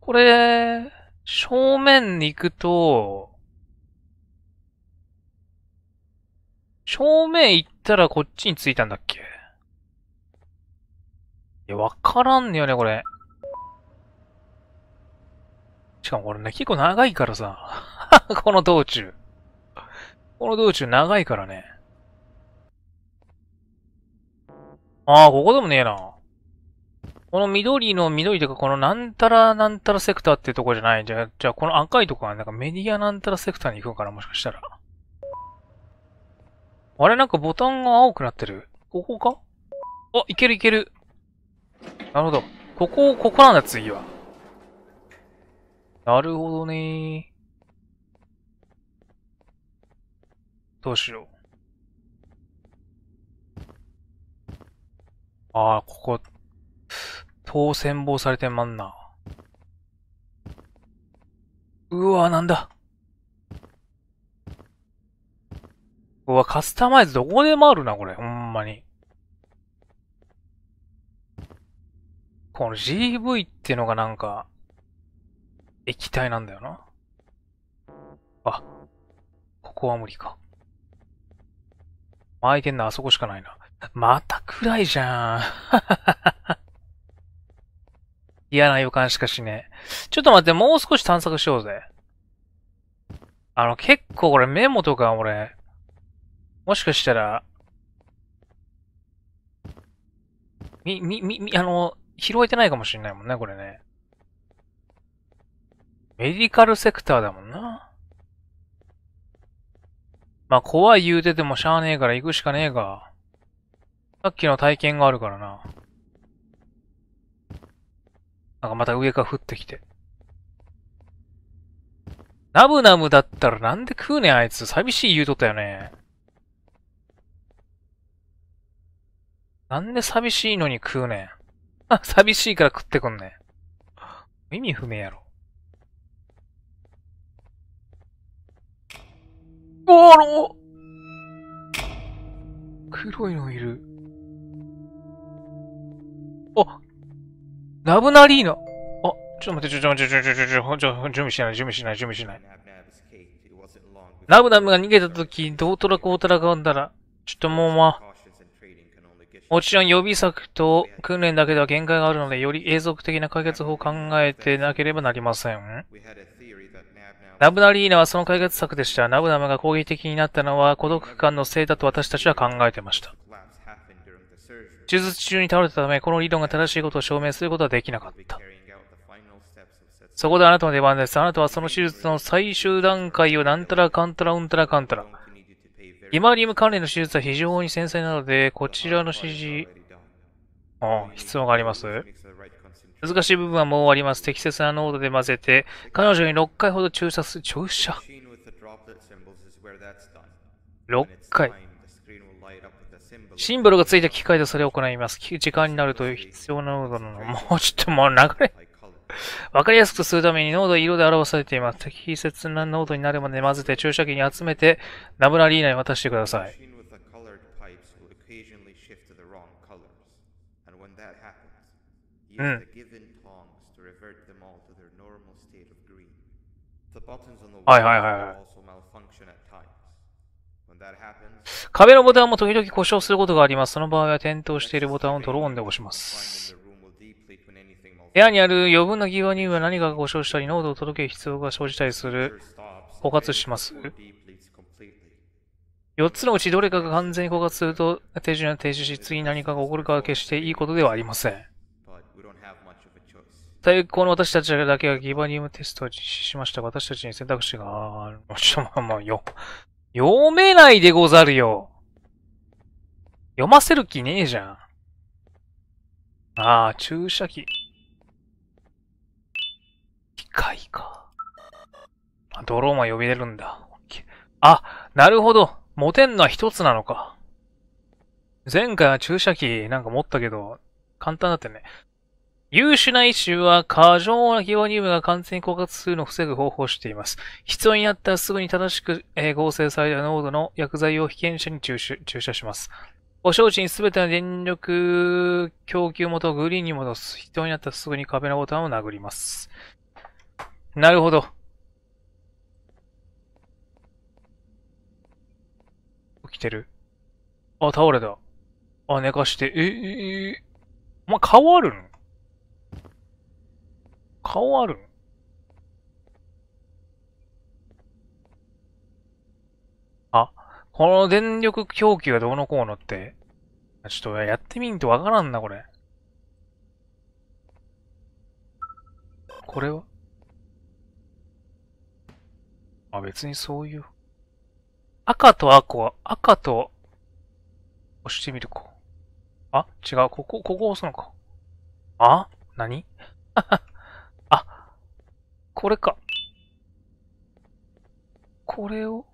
A: これ、正面に行くと、正面行ったらこっちに着いたんだっけいや、わからんねよね、これ。しかもこれね、結構長いからさ。この道中。この道中長いからね。ああ、ここでもねえな。この緑の緑というか、このなんたらなんたらセクターってとこじゃない。じゃあ、じゃあこの赤いとこはなんかメディアなんたらセクターに行くから、もしかしたら。あれなんかボタンが青くなってる。ここかあ、いけるいける。なるほど。ここ、ここなんだ、次は。なるほどねどうしよう。ああ、ここ、当選棒されてまんな。うわ、なんだ。うわ、カスタマイズどこでもあるな、これ。ほんまに。この GV ってのがなんか、液体なんだよな。あ、ここは無理か。巻いてんのあそこしかないな。また暗いじゃん。嫌な予感しかしねえ。ちょっと待って、もう少し探索しようぜ。あの、結構これメモとか俺、もしかしたら、み、み、み、み、あの、拾えてないかもしんないもんね、これね。メディカルセクターだもんな。まあ、怖い言うててもしゃあねえから行くしかねえが。さっきの体験があるからな。なんかまた上から降ってきて。ナムナムだったらなんで食うねん、あいつ。寂しい言うとったよね。なんで寂しいのに食うねん。あ、寂しいから食ってくんねん。意味不明やろ。
B: おーろ黒いのいる。あ
A: ラブナリーナあ、ちょっと待って、ちょ、ちょ、ちょ、ちょ、ちょ、ちょ、ちょ、ちょ、準備しない、準備しない、準備しない。ラブナムが逃げたとき、どうとらこうとらんだら、ちょっともうまあ、もちろん予備策と訓練だけでは限界があるので、より永続的な解決法を考えてなければなりません。ナブナリーナはその解決策でした。ナブナムが攻撃的になったのは孤独感のせいだと私たちは考えてました。手術中に倒れたため、この理論が正しいことを証明することはできなかった。そこであなたの出番です。あなたはその手術の最終段階をなんたらかんたらうんたらかんたら。イマリウム関連の手術は非常に繊細なので、こちらの指示、あ必要があります難しい部分はもうあります。適切な濃度で混ぜて、彼女に6回ほど注射する。注射 ?6 回。シンボルがついた機械でそれを行います。時間になると必要な濃度なの。もうちょっともう流れ。わかりやすくするために濃度色で表されています。適切な濃度になるまで混ぜて注射器に集めてナブラリーナに渡してください。うん。はいはいはいはい。壁のボタンも時々故障することがあります。その場合は点灯しているボタンをドローンで押します。部屋にある余分なギガニウムは何かが故障したり、濃度を届ける必要が生じたりする。枯渇します ?4 つのうちどれかが完全に枯渇すると手順は停止し、次に何かが起こるかは決していいことではありません。最高の私たちだけがギバニウムテストを実施しました。私たちに選択肢がある。ちょ、まあまあ、よ、読めないでござるよ。読ませる気ねえじゃん。ああ、注射器。いか。ドローンは呼び出るんだ。あ、なるほど。持てんのは一つなのか。前回は注射器なんか持ったけど、簡単だったよね。優秀な医師は過剰なヒオニウムが完全に枯渇するのを防ぐ方法をしています。必要になったらすぐに正しく、えー、合成された濃度の薬剤を被験者に注射します。保証値に全ての電力供給元をグリーンに戻す。必要になったらすぐに壁のボタンを殴ります。なるほど。起きてる。あ、倒れた。あ、寝かして。え、え、え、お前顔あるの顔あるのあ、この電力供給がどうのこうのって。ちょっとやってみんとわからんな、これ。これはあ、別にそういう。赤と赤は、赤と、押してみるか。あ違う。ここ、ここ押すのか。あ何 あ、これか。これを。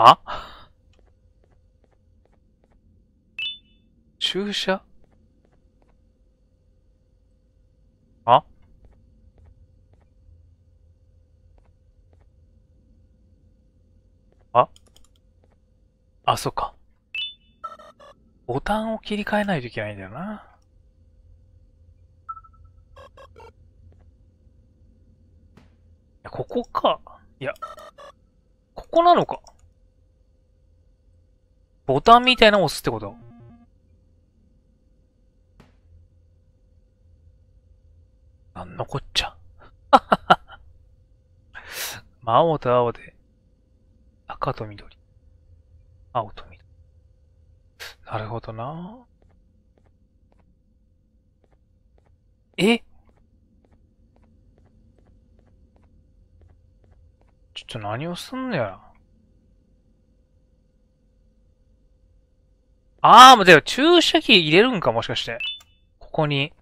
A: あ駐車
B: ああ、そっか。
A: ボタンを切り替えないといけないんだよな。ここか。いや、ここなのか。ボタンみたいなのを押すってことなんのこっちゃ。まあ、青と青で。赤と緑。青と緑。なるほどな。えちょっと何をすんのや。あー、もうだよ、注射器入れるんか、もしかして。ここに。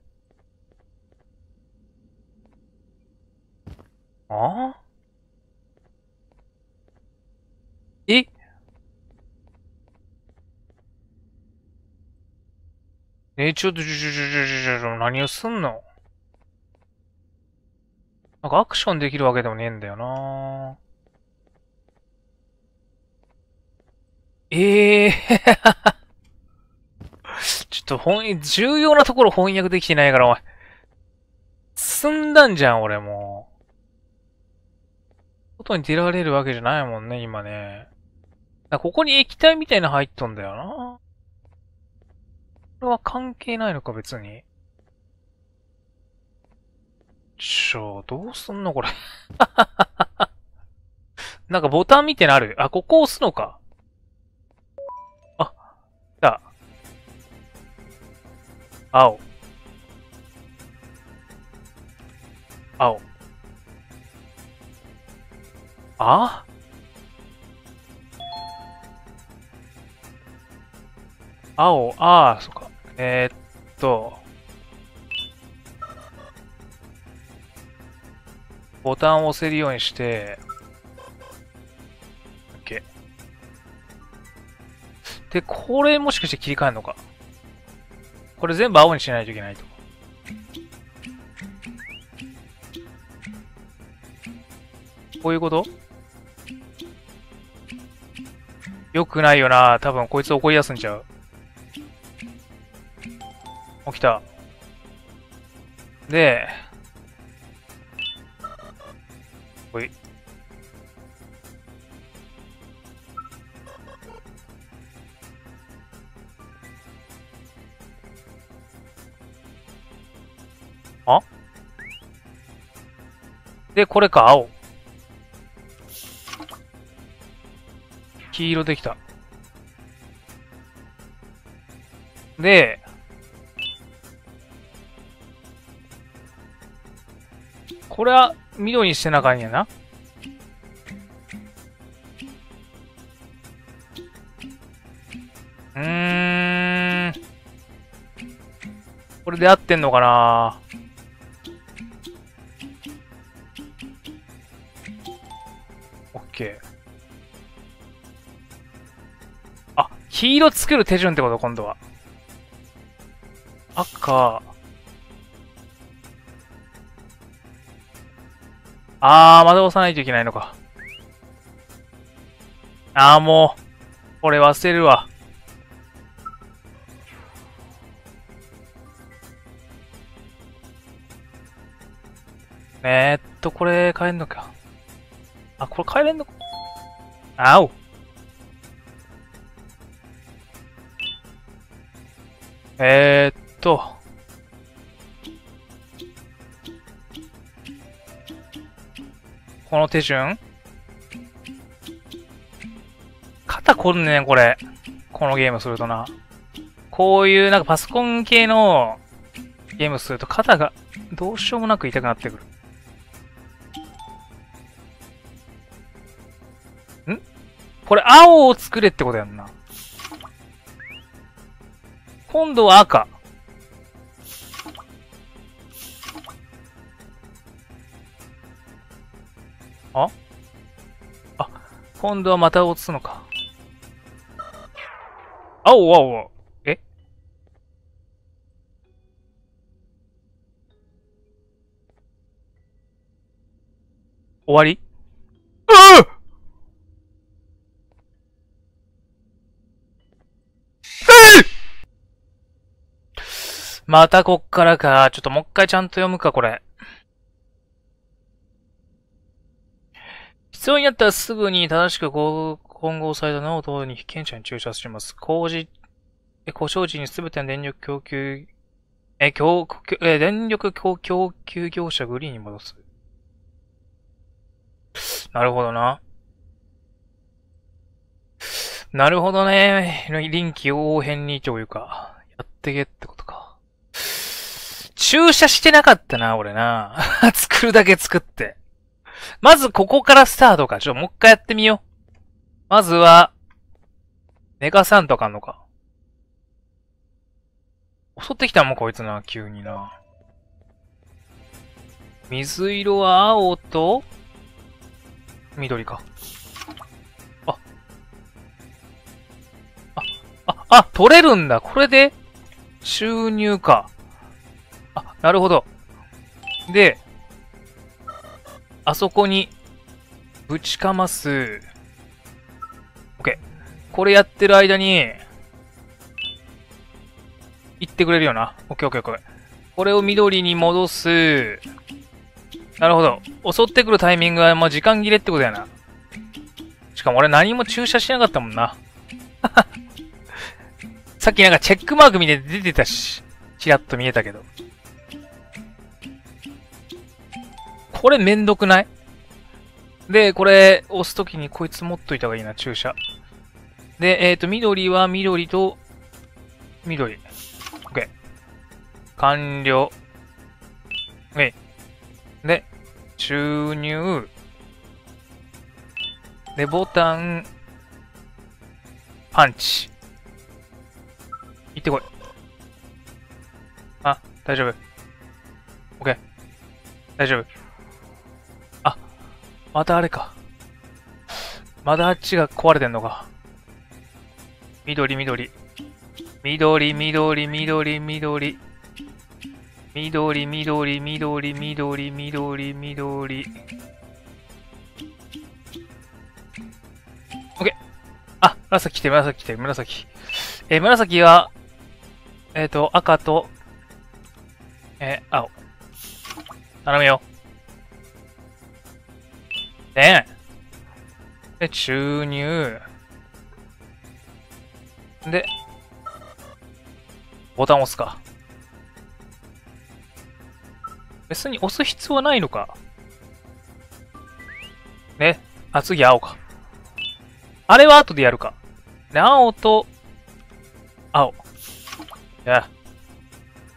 B: ああえ
A: え、ちょ、っとちょ、ちょ、ちょ、ちょ、何をすんのなんかアクションできるわけでもねえんだよなええーちょっと本、重要なところ翻訳できてないから、お前。済んだんじゃん、俺も外に出られるわけじゃないもんね、今ね。あ、ここに液体みたいなの入っとんだよな。これは関係ないのか、別に。ちょ、どうすんの、これ なんかボタンみたいなある。あ、ここ押すのか。
B: あ、来た。青。青。
A: あ青、ああ、そっか。えー、っと。ボタンを押せるようにして、OK。で、これもしかして切り替えるのか。これ全部青にしないといけないと。こういうことよくないよな。多分こいつ怒り出すんちゃう。起きた。で、ほい。あで、これか、青。黄色できた。で、これは緑にしてなあかんやな。うーん。これで合ってんのかなオッケー。あ、黄色作る手順ってこと今度は。赤。あー、まだ押さないといけないのか。あー、もう、これ忘れるわ。えー、っと、これ、変えんのか。あ、これ変えれんのか。あお。えー、っと。この手順肩こるね、これ。このゲームするとな。こういう、なんかパソコン系のゲームすると肩がどうしようもなく痛くなってくる。んこれ青を作れってことやんな。今度は赤。今度はまた落とすのか。あおあお
B: え終わりう
A: ぅまたこっからか。ちょっともう一回ちゃんと読むか、これ。必要になったらすぐに正しく混合されたのを通り、に被験者に駐車します。工事、故障時に全ての電力供給、え、供、え、電力供給業者グリーンに戻す。なるほどな。なるほどね。臨機応変にというか、やってけってことか。駐車してなかったな、俺な。作るだけ作って。まずここからスタートか。ちょ、もう一回やってみよう。まずは、寝かさんとかんのか。襲ってきたもん、こいつな、急にな。水色は青と、緑か。あ。あ、あ、あ、取れるんだ。これで、収入か。あ、なるほど。で、あそこにぶちかます。OK。これやってる間に、行ってくれるよな。OKOKOK。これを緑に戻す。なるほど。襲ってくるタイミングは、まう時間切れってことやな。しかも俺何も注射しなかったもんな。さっきなんかチェックマーク見て出てたし、ちらっと見えたけど。これめんどくないで、これ、押すときにこいつ持っといた方がいいな、注射。で、えっ、ー、と、緑は緑と、緑。OK。完了。OK。で、注入。で、ボタン、パンチ。行ってこい。あ、大丈夫。OK。大丈夫。またあれか。まだあっちが壊れてんのか。緑、緑。緑、緑、緑、緑。緑、緑、緑、緑、緑、緑。オッケー。あ、紫来て、紫来て、紫。えー、紫は、えっ、ー、と、赤と、えー、青。頼むよ。点。で、注入。で、ボタン押すか。別に押す必要はないのか。ね。あ、次青か。あれは後でやるか。で、青と、青。いや。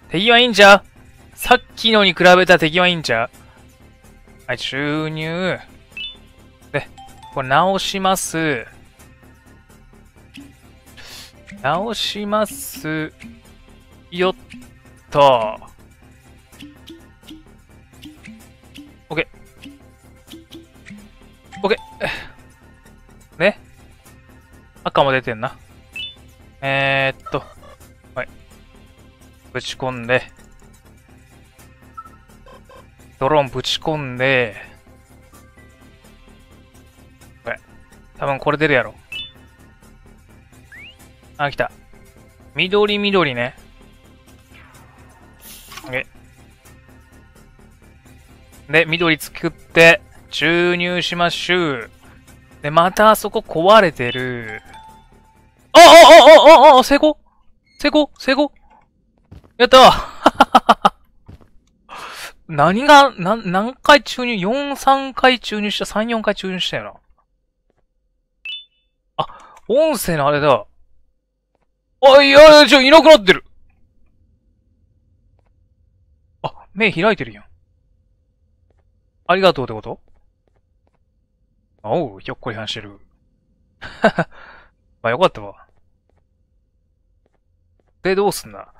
A: 敵はいいんじゃさっきのに比べた敵はいいんじゃはい、注入。これ直します。直します。よっと。OK。OK。ね。赤も出てんな。えー、っと。はい。ぶち込んで。ドローンぶち込んで。分これ出るやろ。あ、来た。緑緑ね。で、緑作って、注入しましょう。で、またあそこ壊れてる。ああああああ成功成功成功やった 何が、な、何回注入 ?4、3回注入した ?3、4回注入したよな。音声のあれだ。あ、いや、ゃあいなくなってる。あ、目開いてるやん。ありがとうってことあおう、ひょっこりはんしてる。はは。まあよかったわ。で、どうすんだ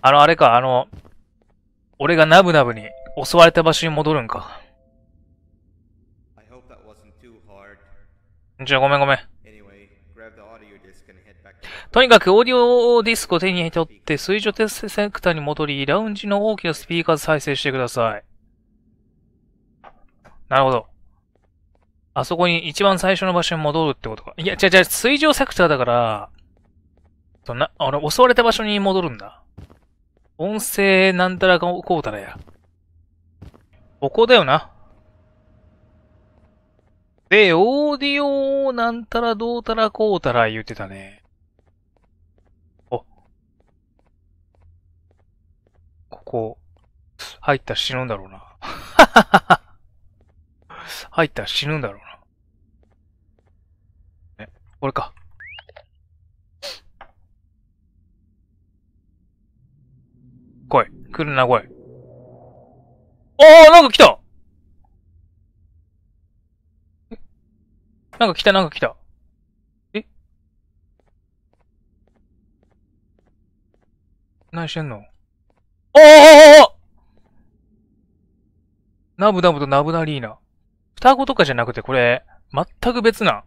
A: あの、あれか、あの、俺がナブナブに襲われた場所に戻るんか。じゃあごめんごめん。とにかくオーディオディスクを手に取って水上テスセクターに戻り、ラウンジの大きなスピーカー再生してください。なるほど。あそこに一番最初の場所に戻るってことか。いや、じゃじゃ水上セクターだから、そんな、あれ、襲われた場所に戻るんだ。音声なんたらこうたらや。ここだよな。で、オーディオなんたらどうたらこうたら言ってたね。こう、入ったら死ぬんだろうな。入ったら死ぬんだろうな。え、これか。来い。来るな、来い。
B: ああ、なんか来たなんか来た、なんか来た。え何してんのおお
A: ナブダブとナブダリーナ。双子とかじゃなくて、これ、全く別な。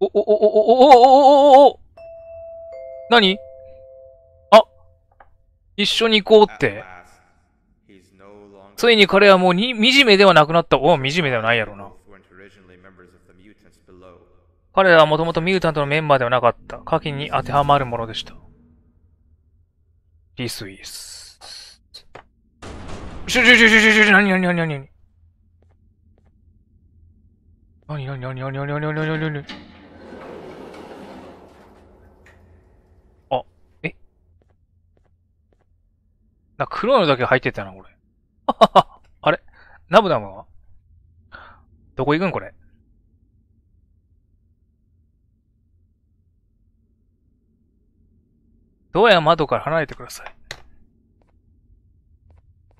B: お、お、お、お、お、お、お、お、お、
A: 何あ、一緒に行こうって。ついに彼はもうに、惨めではなくなった。お、惨めではないやろな。彼らはもともとミュータントのメンバーではなかった。下記に当てはまるものでした。This is. ちょちょちょちょちょちょ、なになになになになになになになになになになになにあ、えな、黒いのだけ入ってたな、これ。あれナブナムはどこ行くんこれ。ドアや窓から離れてください。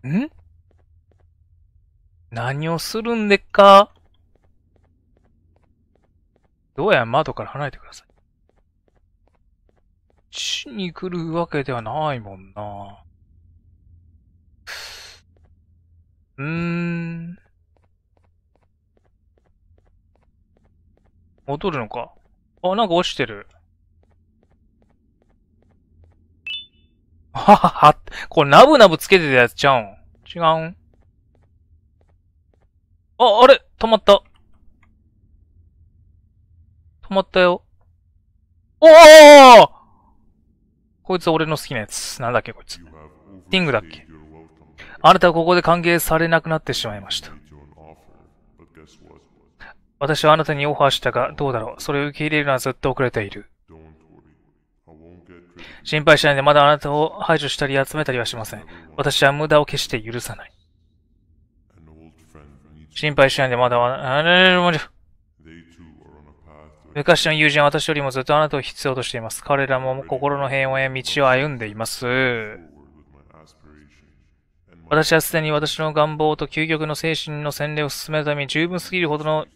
A: ん何をするんでっかドアや窓から離れてください。死に来るわけではないもんな。うーん。戻るのか。あ、なんか落ちてる。ははは。これ、ナブナブつけてたやつちゃうん違うんあ、あれ止まった。止まったよ。おおこいつ俺の好きなやつ。なんだっけ、こいつ。ティングだっけ。あなたはここで歓迎されなくなってしまいました。私はあなたにオファーしたが、どうだろう。それを受け入れるのはずっと遅れている。心配しないで、まだあなたを排除したり集めたりはしません。私は無駄を決して許さない。心配しないで、まだあなたを、昔の友人は私よりもずっとあなたを必要としています。彼らも心の平穏へ道を歩んでいます。私はすでに私の願望と究極の精神の洗礼を進めるために十分すぎるほどの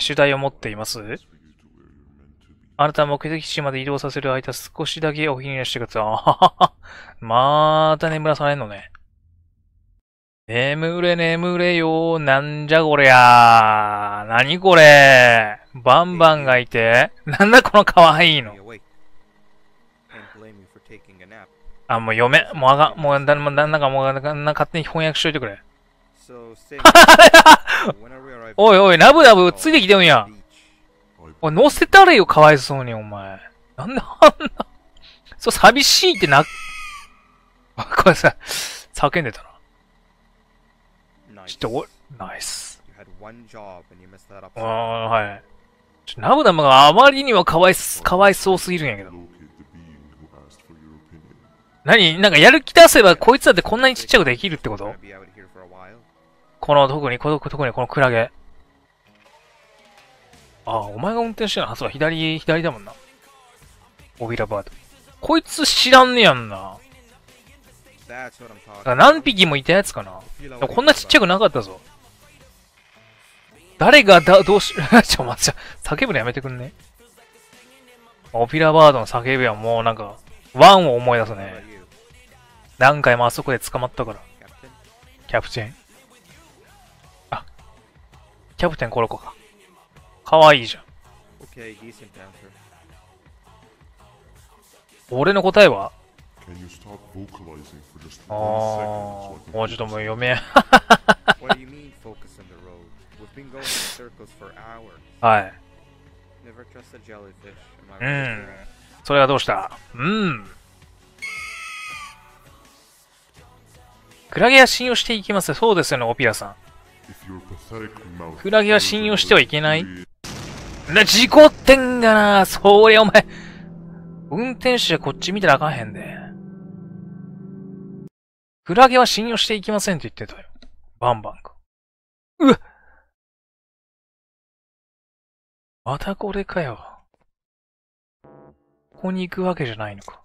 A: 主題を持っています。あなたは目的地まで移動させる間、少しだけお気に入りしてください。あはは。また眠らされんのね。眠れ眠れよなんじゃこりゃなにこれバンバンがいて、なんだこの可愛いのあ、もう読め、もうあが、もう、だ那だん、なんもう、なんか勝手に翻訳しといてくれ。おいおい、ラブラブついてきてるんや。おい、乗せたれよ、かわいそうに、お前。なんであんな、そう、寂しいってな、あ、これさ、叫んでたな。ちょっと、お、ナイス。ああ、はい。ちょ、っと、ナブダムがあまりにもかわいす、かわいそうすぎるんやけど。何なんかやる気出せばこいつだってこんなにちっちゃくできるってことこの、特に、特にこのクラゲ。あ、お前が運転してるのは、そう左、左だもんな。オビラバード。こいつ知らんねやんな。何匹もいたやつかな。こんなちっちゃくなかったぞ。誰がだ、どうし、ちょ、待って、叫ぶのやめてくんね。オピラバードの叫びはもうなんか、ワンを思い出すね。何回もあそこで捕まったから。キャプテンあ、キャプテンコロコか。かわいいじゃん。俺の答えは
C: ああ、もうちょっともう読め。はい。うん。
A: それはどうしたうん。クラゲは信用していきます。そうですよね、オピアさん。クラゲは信用してはいけないな、事故ってんがな。そりゃお前、
B: 運転手ゃこっち見てなあかんへんで。クラゲは信用していきませんって言ってたよ。バンバンか？うわまたこれかよ。ここに行くわけじゃないのか。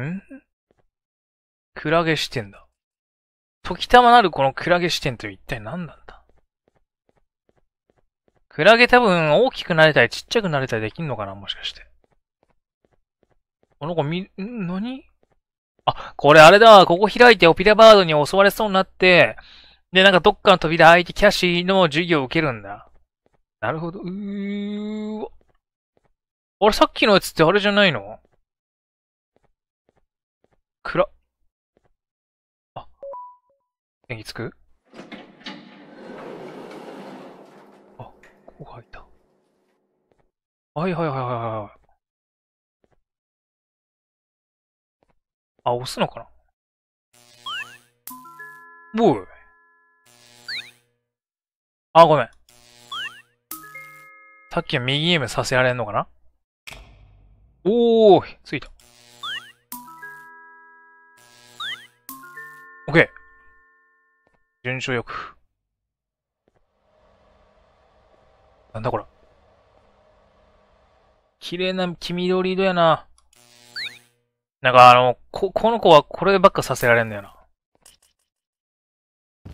B: ん
A: クラゲ視点だ。時たまなるこのクラゲ視点と一体何なんだクラゲ多分大きくなれたりちっちゃくなれたりできんのかなもしかして。この子み、ん何あ、これあれだ。ここ開いてオピラバードに襲われそうになって、で、なんかどっかの扉開いてキャシーの授業を受けるんだ。なるほど。うーわ。
B: あれ、さっきのやつってあれじゃないのくら。あ。電気つくはいはいはいはいはい。あ、押すのかなおい。
A: あ、ごめん。さっきは右目させられんのかなおーい、ついた。ケー。順調よく。なんだこれ。綺麗な黄緑色やな。なんかあの、こ、この子はこればっか
B: させられんだよな。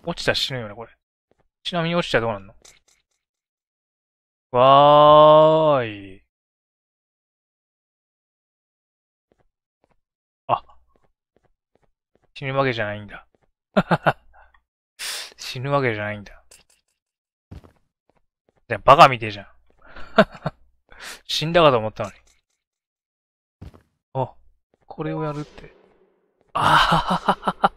B: 落ちたら死ぬよね、これ。ちなみに落ちたらどうなんのわーい。あ。死ぬわけじゃないんだ。死ぬわけじゃないんだ。
A: じゃ、バカみてえじゃん。死んだかと思ったのに。あ、これをやるって。あはははは。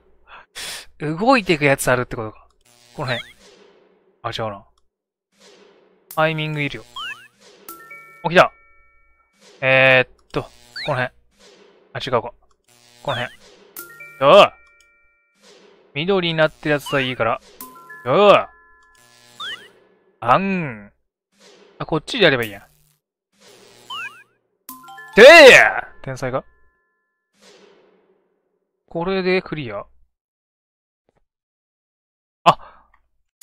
A: 動いていくやつあるってことか。この辺。あ、違うな。タイミングいるよ。起きた。えー、っと、この辺。あ、違うか。この辺。よー緑になってるやつはいいから。よーあん。あ、こっちでやればいいやん。せいや天才が。これでクリア。あ、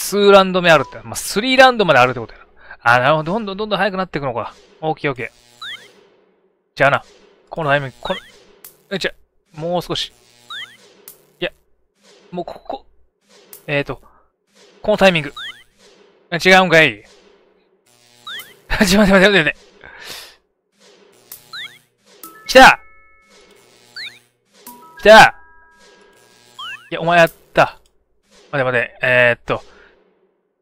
A: 2ラウンド目あるって。まあ、3ラウンドまであるってことやな。あ、なるほど。どんどんどんどん速くなっていくのか。オッケーオッケー。じゃあな。このタイミング、この、え、じゃ、もう少し。いや、もうここ、えっ、ー、と、このタイミング。違うんかい。ちょ、待って待って待って待って。来た来たいや、お前やった。待て待て、えー、っと、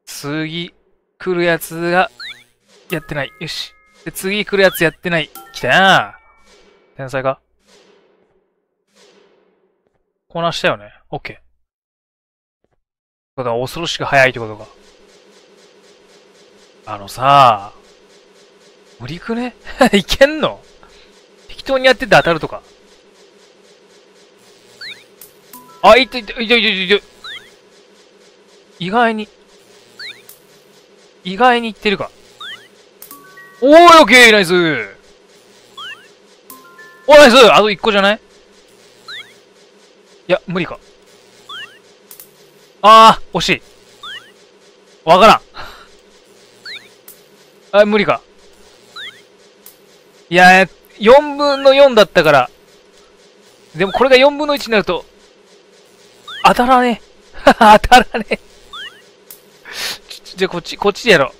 A: 次来るやつが、やってない。よし。で、次来るやつやってない。来たな天才かこなしたよね。オッケー。ことは恐ろしく早いってことか。あのさ無理くね いけんの適当にやってて当たるとか。あ、いったいったいったいったいっ意外に。意外にいってるか。おーい、オッケーナイスおー、ナイスあと1個じゃないいや、無理か。あー、惜しい。わからん。あ、無理か。いや、えっ4分の4だったから。でもこれが4分の1になると、当たらねえ。当たらねえじゃあこっち、こっちでやろう。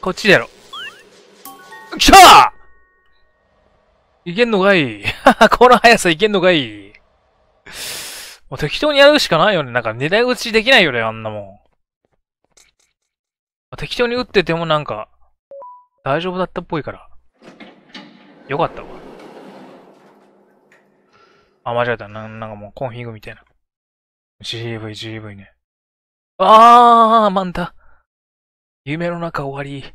A: こっちでやろう。きたいけんのかい この速さいけんのかいもう適当にやるしかないよね。なんか狙い撃ちできないよね、あんなもん。適当に撃っててもなんか、大丈夫だったっぽいから。よかったわ。あ、間違えた。な、なんかもうコンフィグみたいな。GV、GV ね。あー、マンタ。夢の中終わり。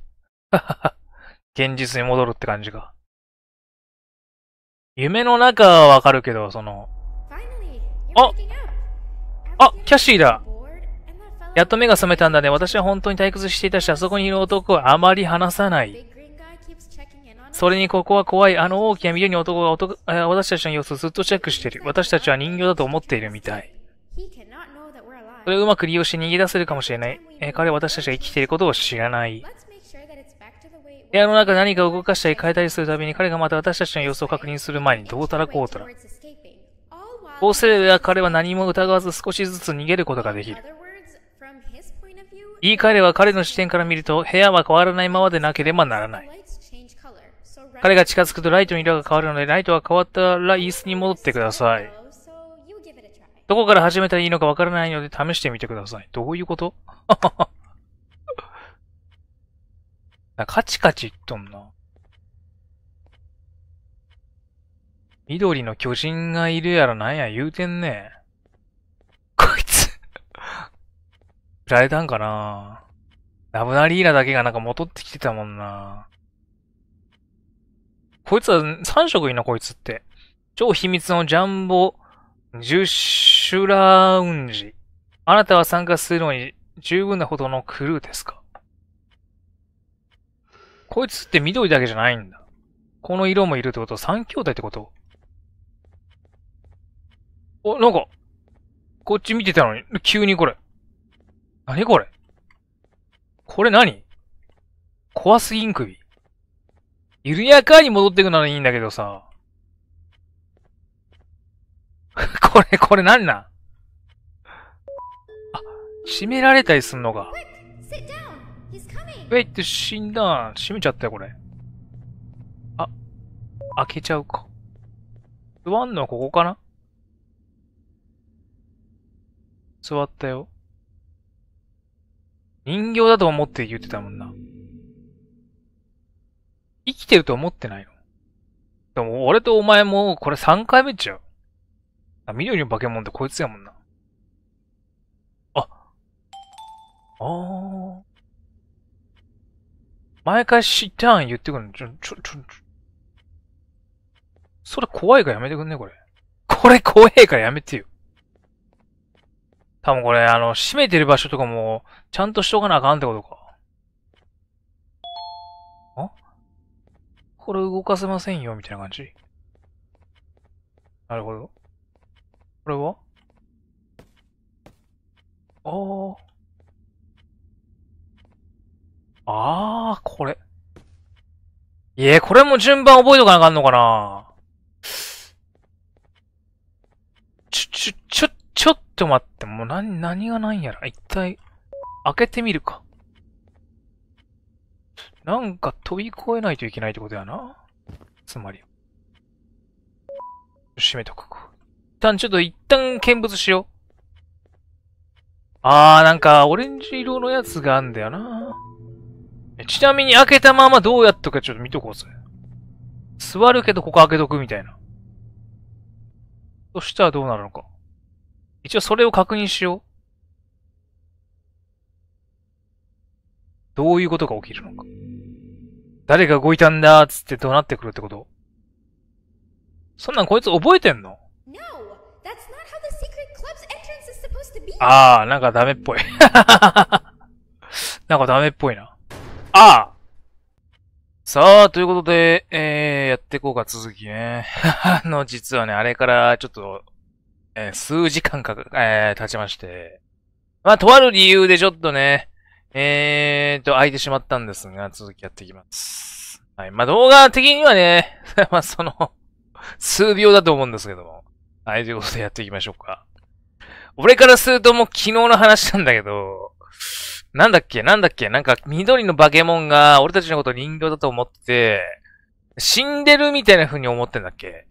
A: ははは。現実に戻るって感じか。夢の中はわかるけど、その。ああ、キャッシーだ。やっと目が覚めたんだね。私は本当に退屈していたし、あそこにいる男はあまり話さない。それにここは怖い。あの大きな緑の男が男私たちの様子をずっとチェックしている。私たちは人形だと思っているみたい。それをうまく利用して逃げ出せるかもしれない。えー、彼は私たちが生きていることを知らない。部屋の中何かを動かしたり変えたりするたびに彼がまた私たちの様子を確認する前にどうたらこうたら。こうすれば彼は何も疑わず少しずつ逃げることができる。言い換えれば彼の視点から見ると部屋は変わらないままでなければならない。彼が近づくとライトの色が変わるので、ライトが変わったら椅子に戻ってください。どこから始めたらいいのかわからないので試してみてください。どういうこと カチカチ言っとんな。緑の巨人がいるやらなんや言うてんね。こいつ 振られたんかなラブナリーラだけがなんか戻ってきてたもんな。こいつは3色いいな、こいつって。超秘密のジャンボジュシュラウンジ。あなたは参加するのに十分なほどのクルーですかこいつって緑だけじゃないんだ。この色もいるってこと三3兄弟ってことお、なんか、こっち見てたのに、急にこれ。なにこれこれ何怖すぎん首。緩やかに戻っていくならいいんだけどさ。これ、これなんなあ、閉められたりすんのか。ウェイって死んだ。閉めちゃったよ、これ。あ、開けちゃうか。座んのはここかな座ったよ。人形だと思って言ってたもんな。生きてると思ってないのでも、俺とお前も、これ3回目ちゃう。あ、緑の化け物ってこいつやもんな。あ。あー。毎回知ったん言ってくるの。ちょ、ちょ、ちょ、ちょ。それ怖いからやめてくんね、これ。これ怖いからやめてよ。多分これ、あの、閉めてる場所とかも、ちゃんとしとかなあかんってことか。これ動かせませんよ、みたいな感じ。なるほど。これはああ。ああ、これ。いえ、これも順番覚えとかなあかんのかなちょ、ちょ、ちょ、ちょっと待って、もう何、何がないんやら。一体、開けてみるか。なんか飛び越えないといけないってことやな。つまり。閉めとくか。一旦ちょっと一旦見物しよう。あー、なんかオレンジ色のやつがあんだよな。ちなみに開けたままどうやっとくかちょっと見とこうぜ。座るけどここ開けとくみたいな。そしたらどうなるのか。一応それを確認しよう。どういうことが起きるのか。誰が動いたんだーつってどうなってくるってことそんなんこいつ覚えてんのああ、なんかダメっぽい なんかダメっぽいな。ああさあ、ということで、えー、やっていこうか、続きね。あの、実はね、あれからちょっと、えー、数時間か、えー、経ちまして。まあ、とある理由でちょっとね、えーと、空いてしまったんですが、続きやっていきます。はい。まあ、動画的にはね、まあ、その数秒だと思うんですけども。はい、ということでやっていきましょうか。俺からするともう昨日の話なんだけど、なんだっけなんだっけなんか緑のバケモンが俺たちのこと人形だと思って、死んでるみたいな風に思ってんだっけ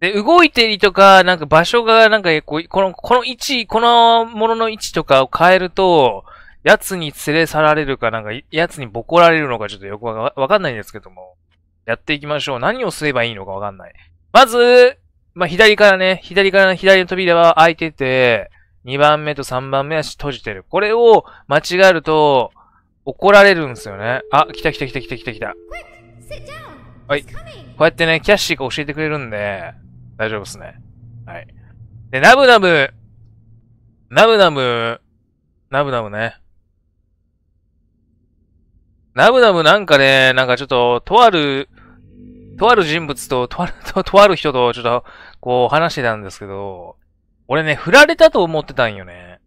A: で、動いてりとか、なんか場所が、なんかここの、この位置、このものの位置とかを変えると、奴に連れ去られるかなんか、奴にボコられるのかちょっとよくわかんないんですけども。やっていきましょう。何をすればいいのかわかんない。まず、まあ、左からね、左からの左の扉は開いてて、2番目と3番目は閉じてる。これを間違えると、怒られるんですよね。あ、来た来た来た来た来た来た。はい。こうやってね、キャッシーが教えてくれるんで、大丈夫ですね。はい。で、ナブナブ、ナブナブ、ナブナブね。ナブラブなんかね、なんかちょっと、とある、とある人物と、とある、ととある人と、ちょっと、こう話してたんですけど、俺ね、振られたと思ってたんよね。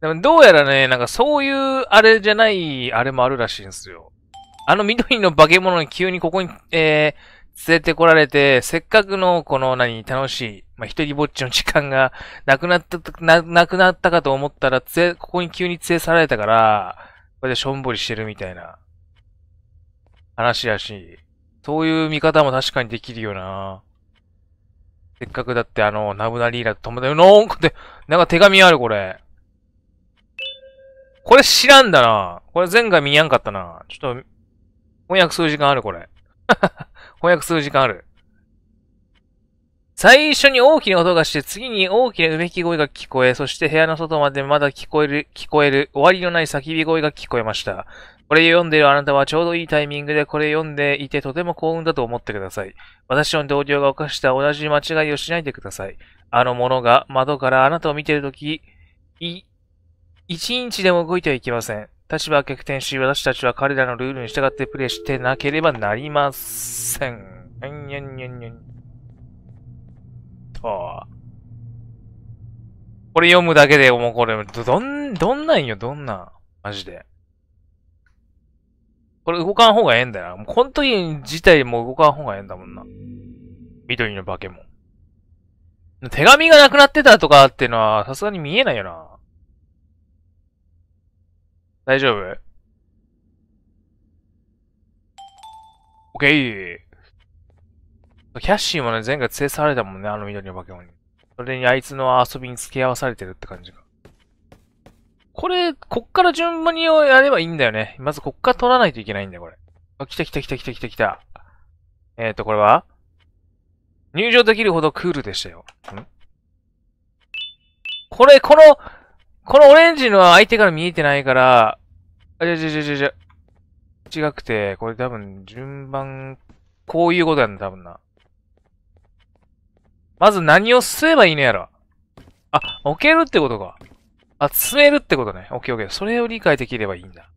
A: でもどうやらね、なんかそういう、あれじゃない、あれもあるらしいんですよ。あの緑の化け物に急にここに、えー、連れてこられて、せっかくの、この、何、楽しい、まあ、一人ぼっちの時間が、なくなった、な、なくなったかと思ったら、つここに急に連れ去られたから、これでしょんぼりしてるみたいな話やし、そういう見方も確かにできるよな。せっかくだってあの、ナブナリーラと友達、のーんこれ、なんか手紙あるこれ。これ知らんだな。これ前回見やんかったな。ちょっと、翻訳する時間あるこれ。翻訳する時間ある。最初に大きな音がして、次に大きなうめき声が聞こえ、そして部屋の外までまだ聞こえる、聞こえる、終わりのない叫び声が聞こえました。これ読んでいるあなたはちょうどいいタイミングでこれ読んでいてとても幸運だと思ってください。私の同僚が犯した同じ間違いをしないでください。あの者が窓からあなたを見ているとき、い、一インチでも動いてはいけません。立場は逆転し、私たちは彼らのルールに従ってプレイしてなければなりません。んんんんんと。これ読むだけで、もうこれ、どん、どんなんよ、どんなん。マジで。これ動かん方がええんだよな。もうこの時自体も動かん方がええんだもんな。緑の化け物。手紙がなくなってたとかっていうのは、さすがに見えないよな。大丈夫 ?OK! キャッシーもね、前回連れ去られたもんね、あの緑の化け物に。それにあいつの遊びに付き合わされてるって感じが。これ、こっから順番にやればいいんだよね。まずこっから取らないといけないんだよ、これ。あ、来た来た来た来た来た来た。えっ、ー、と、これは入場できるほどクールでしたよ。んこれ、この、このオレンジのは相手から見えてないから、あ、じゃじゃじゃじゃじゃ。違くて、これ多分順番、こういうことやんだ、多分な。まず何をすればいいのやら。あ、置けるってことか。あ、詰めるってことね。オッケーオッケー。それを理解できればいいんだ。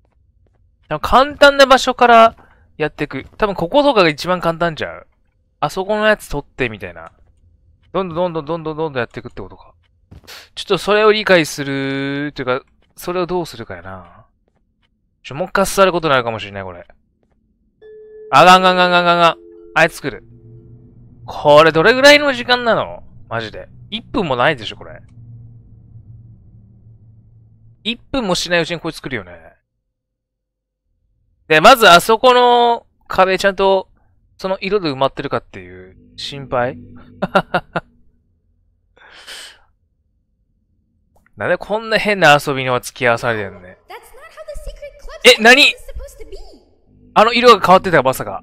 A: 簡単な場所からやっていく。多分こことかが一番簡単じゃう。あそこのやつ取ってみたいな。どんどんどんどんどんどんどんやっていくってことか。ちょっとそれを理解する、というか、それをどうするかやな。ちょ、もう一回座ることになるかもしれない、これ。あがんがんがんがんがんがん。あいつ来る。これどれぐらいの時間なのマジで。1分もないでしょ、これ。1分もしないうちにこれ作るよね。で、まずあそこの壁ちゃんとその色で埋まってるかっていう心配 なんでこんな変な遊びには付き合わされてるのね。え、なにあの色が変わってたまさか。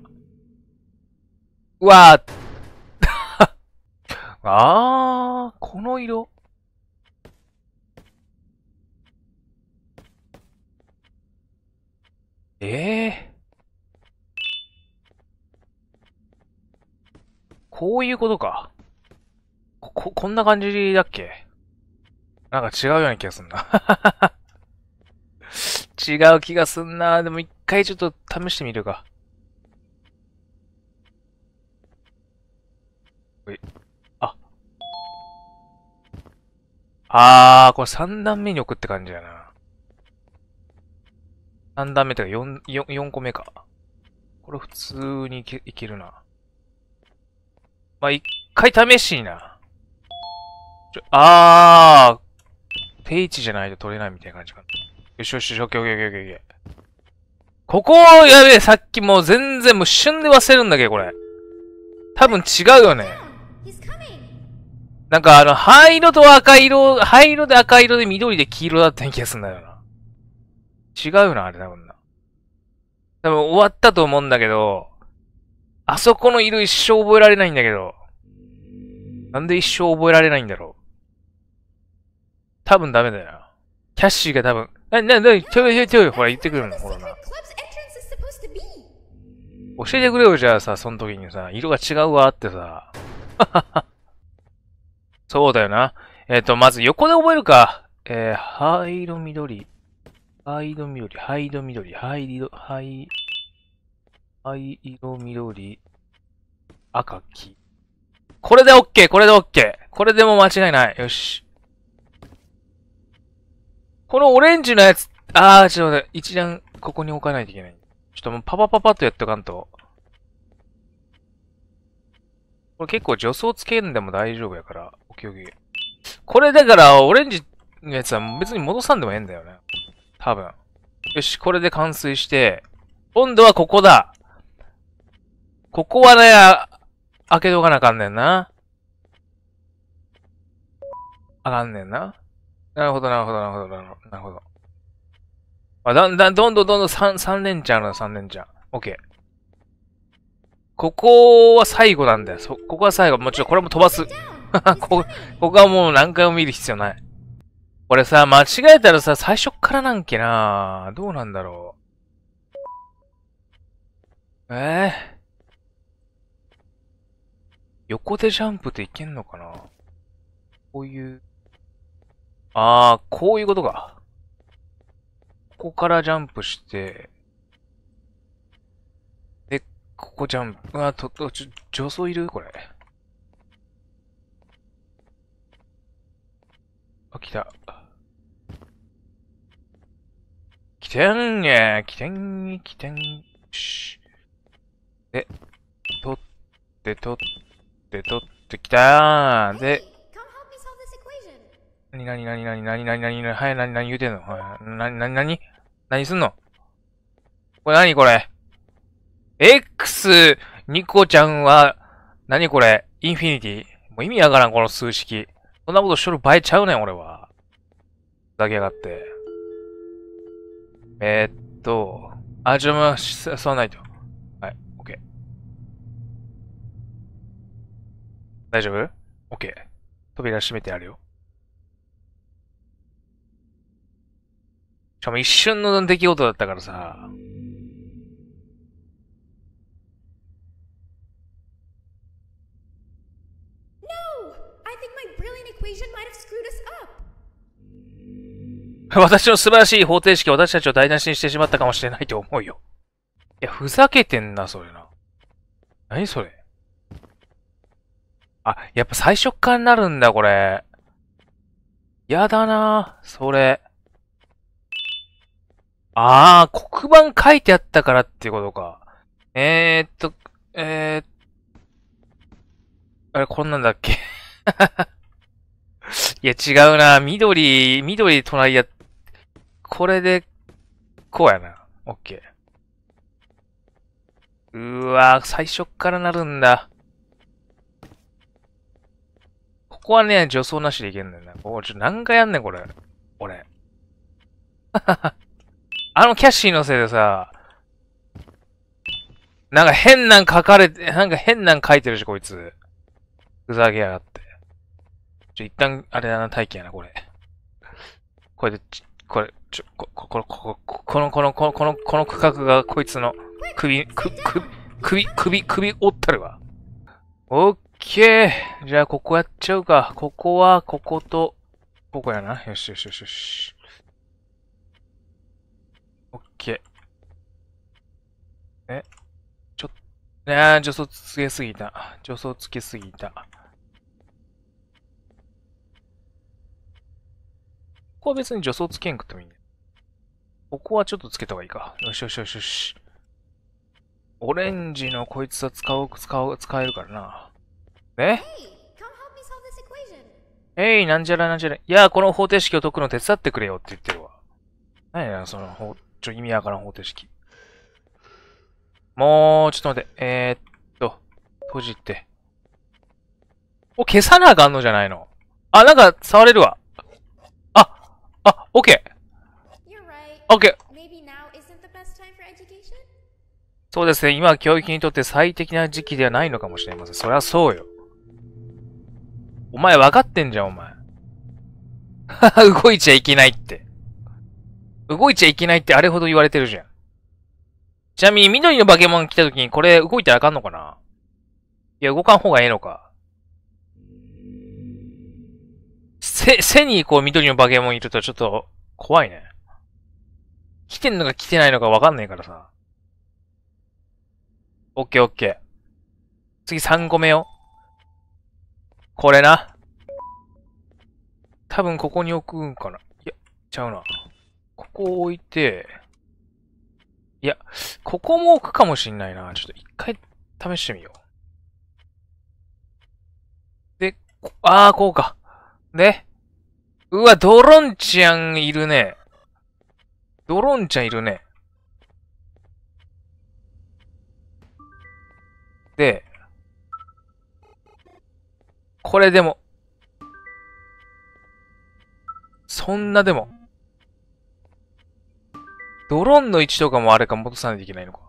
B: うわーあー、この色。ええー、
A: こういうことか。こ、こ、こんな感じだっけなんか違うような気がすんな 違う気がすんなでも一回ちょっと試してみるか。ほい。あー、これ3段目に置くって感じやな。3段目とか4、4、4個目か。これ普通にいけいけるな。まあ、一回試しにな。ちょ、あー、定位置じゃないと取れないみたいな感じかな。よしよしよし、オッケーオッケーオッケーオッケー。ここ、やべえ、さっきもう全然もう瞬で忘れるんだけど、これ。多分違うよね。なんかあの、灰色と赤色、灰色で赤色で緑で黄色だった気がするんだよな。違うな、あれ多分な。多分終わったと思うんだけど、あそこの色一生覚えられないんだけど。なんで一生覚えられないんだろう。多分ダメだよな。キャッシーが多分、な、な、な、ちょいちょいちょい、ほら言ってくるの、ほらな。教えてくれよ、じゃあさ、その時にさ、色が違うわってさ。そうだよな。えっ、ー、と、まず横で覚えるか。えー、灰色緑。灰色緑、灰色緑、灰色、灰、灰色緑、赤黄。これで OK! これで OK! これでも間違いない。よし。このオレンジのやつ、あー、ちょっと待って、一段ここに置かないといけない。ちょっともうパパパパッとやっとかんと。これ結構助走つけんでも大丈夫やから。ケーオッケー。これだから、オレンジのやつは別に戻さんでもええんだよね。多分。よし、これで完遂して、今度はここだ。ここはね、開けとかなあかんねんな。あかんねんな。なるほど、なるほど、なるほど、なるほど。あ、だんだん、どんどんどんどん三、三連チャンの三連チャン。オッケー。ここは最後なんだよ。そ、ここは最後。もちろんこれも飛ばす。こ、ここはもう何回も見る必要ない。これさ、間違えたらさ、最初っからなんけなどうなんだろう。えー、横でジャンプっていけんのかなこういう。あー、こういうことか。ここからジャンプして、で、ここジャンプ。うわ、と、と、ちょ、女装いるこれ。あ、来た。来てんね来てんね来てん。し。で、取って、取って、取ってきたー。で、なになになになになになになにはい、なになに言うてんのはい、なになになに何すんのこれなにこれ ?X、ニコちゃんは、なにこれインフィニティもう意味わからん、この数式。そんなことしとる場合ちゃうねん、俺は。ふざけやがって。えー、っと、あ、ちょ、もう、座わないと。はい、オッケー。大丈夫オッケー。扉閉めてやるよ。しかも一瞬の出来事だったからさ。私の素晴らしい方程式を私たちを台無しにしてしまったかもしれないと思うよ。いや、ふざけてんな、それな。何それ。あ、やっぱ最初からなるんだ、これ。やだなそれ。あー、黒板書いてあったからっていうことか。えー、っと、えー、あれ、こんなんだっけ いや、違うな緑、緑隣やっこれで、こうやな。オッケー。うわ最初からなるんだ。ここはね、助走なしでいけんだよな。おちょ、何回やんねん、これ。俺。あのキャッシーのせいでさ、なんか変なん書かれて、なんか変なん書いてるし、こいつ。ふざけやがって。ちょ、一旦、あれだな、待機やな、これ。これで、これ、ちょ、こ、こ、こ、こ、この、この、この、この、この区画がこいつの首、く、く、首、首、首折ったるわ。オッケー。じゃあ、ここやっちゃうか。ここは、ここと、ここやな。よしよしよしよし。オッケー。えちょ、ねあ、助走つけすぎた。助走つけすぎた。ここは別に助走つけんくてもいいね。ここはちょっとつけた方がいいか。よしよしよしよし。オレンジのこいつは使おう、使おう、使えるからな。え。えい、なんじゃらなんじゃら。いや、この方程式を解くの手伝ってくれよって言ってるわ。何や、その、ほ、ちょ、意味わからん方程式。もう、ちょっと待って。えー、っと、閉じて。お、消さなあかんのじゃないの。あ、なんか、触れるわ。あ、あ、オッケー。OK! そうですね。今は教育にとって最適な時期ではないのかもしれません。そりゃそうよ。お前分かってんじゃん、お前。動いちゃいけないって。動いちゃいけないってあれほど言われてるじゃん。ちなみに緑の化け物ン来た時にこれ動いたらあかんのかないや、動かん方がええのか。せ、背にこう緑の化け物いるとちょっと怖いね。来てんのか来てないのかわかんないからさ。オッケーオッケー。次3個目よ。これな。多分ここに置くんかな。いや、ちゃうな。ここを置いて、いや、ここも置くかもしんないな。ちょっと一回試してみよう。で、あー、こうか。で、うわ、ドロンちゃんいるね。ドローンちゃんいるね。で、これでも、そんなでも、ドローンの位置とかもあれか戻さないといけないのか。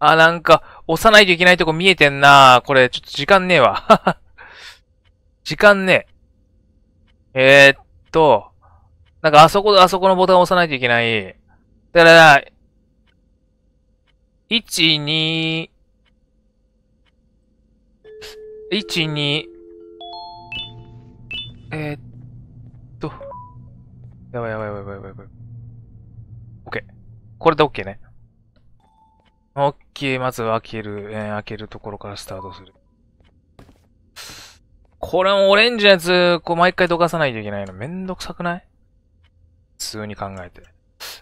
A: あ、なんか、押さないといけないとこ見えてんなこれ、ちょっと時間ねえわ。時間ねえ。えー、っと、なんかあそこ、あそこのボタン押さないといけない。だから、一、二、
B: 一、二、えー、っと、やばいやばいやばいやばいやばい。
A: ケー。これでケーね。ケー、まず開ける、えー、開けるところからスタートする。これもオレンジのやつ、こう毎回どかさないといけないのめんどくさくない普通に考えて。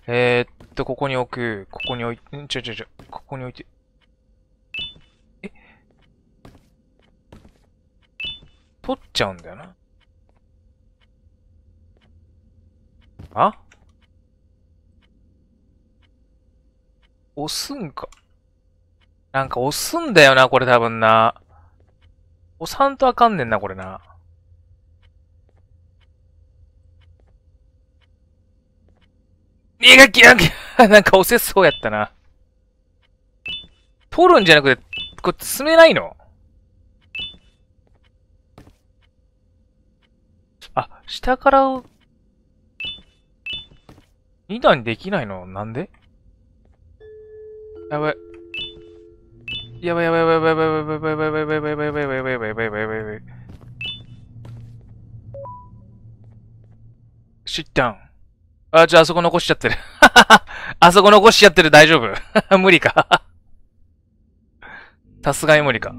A: えー、っと、ここに置く。ここに置いんちょちょちょ、ここに置いて。え取っちゃうんだよな。あ押すんか。なんか押すんだよな、これ多分な。押さんとあかんねんな、これな。
B: 磨きなき
A: ゃ、なんか押せそうやったな。取るんじゃなくて、これ詰めないのあ、下から、2段できないのなんでやばい。やばいやばいやばいやばいやばいやばいやばいやばいやばいやばいやばいやばいやばいやばいやばいやばい。シッタン。あ、じゃあ、あそこ残しちゃってる。あそこ残しちゃってる、大丈夫。無理か。さすがに無理か。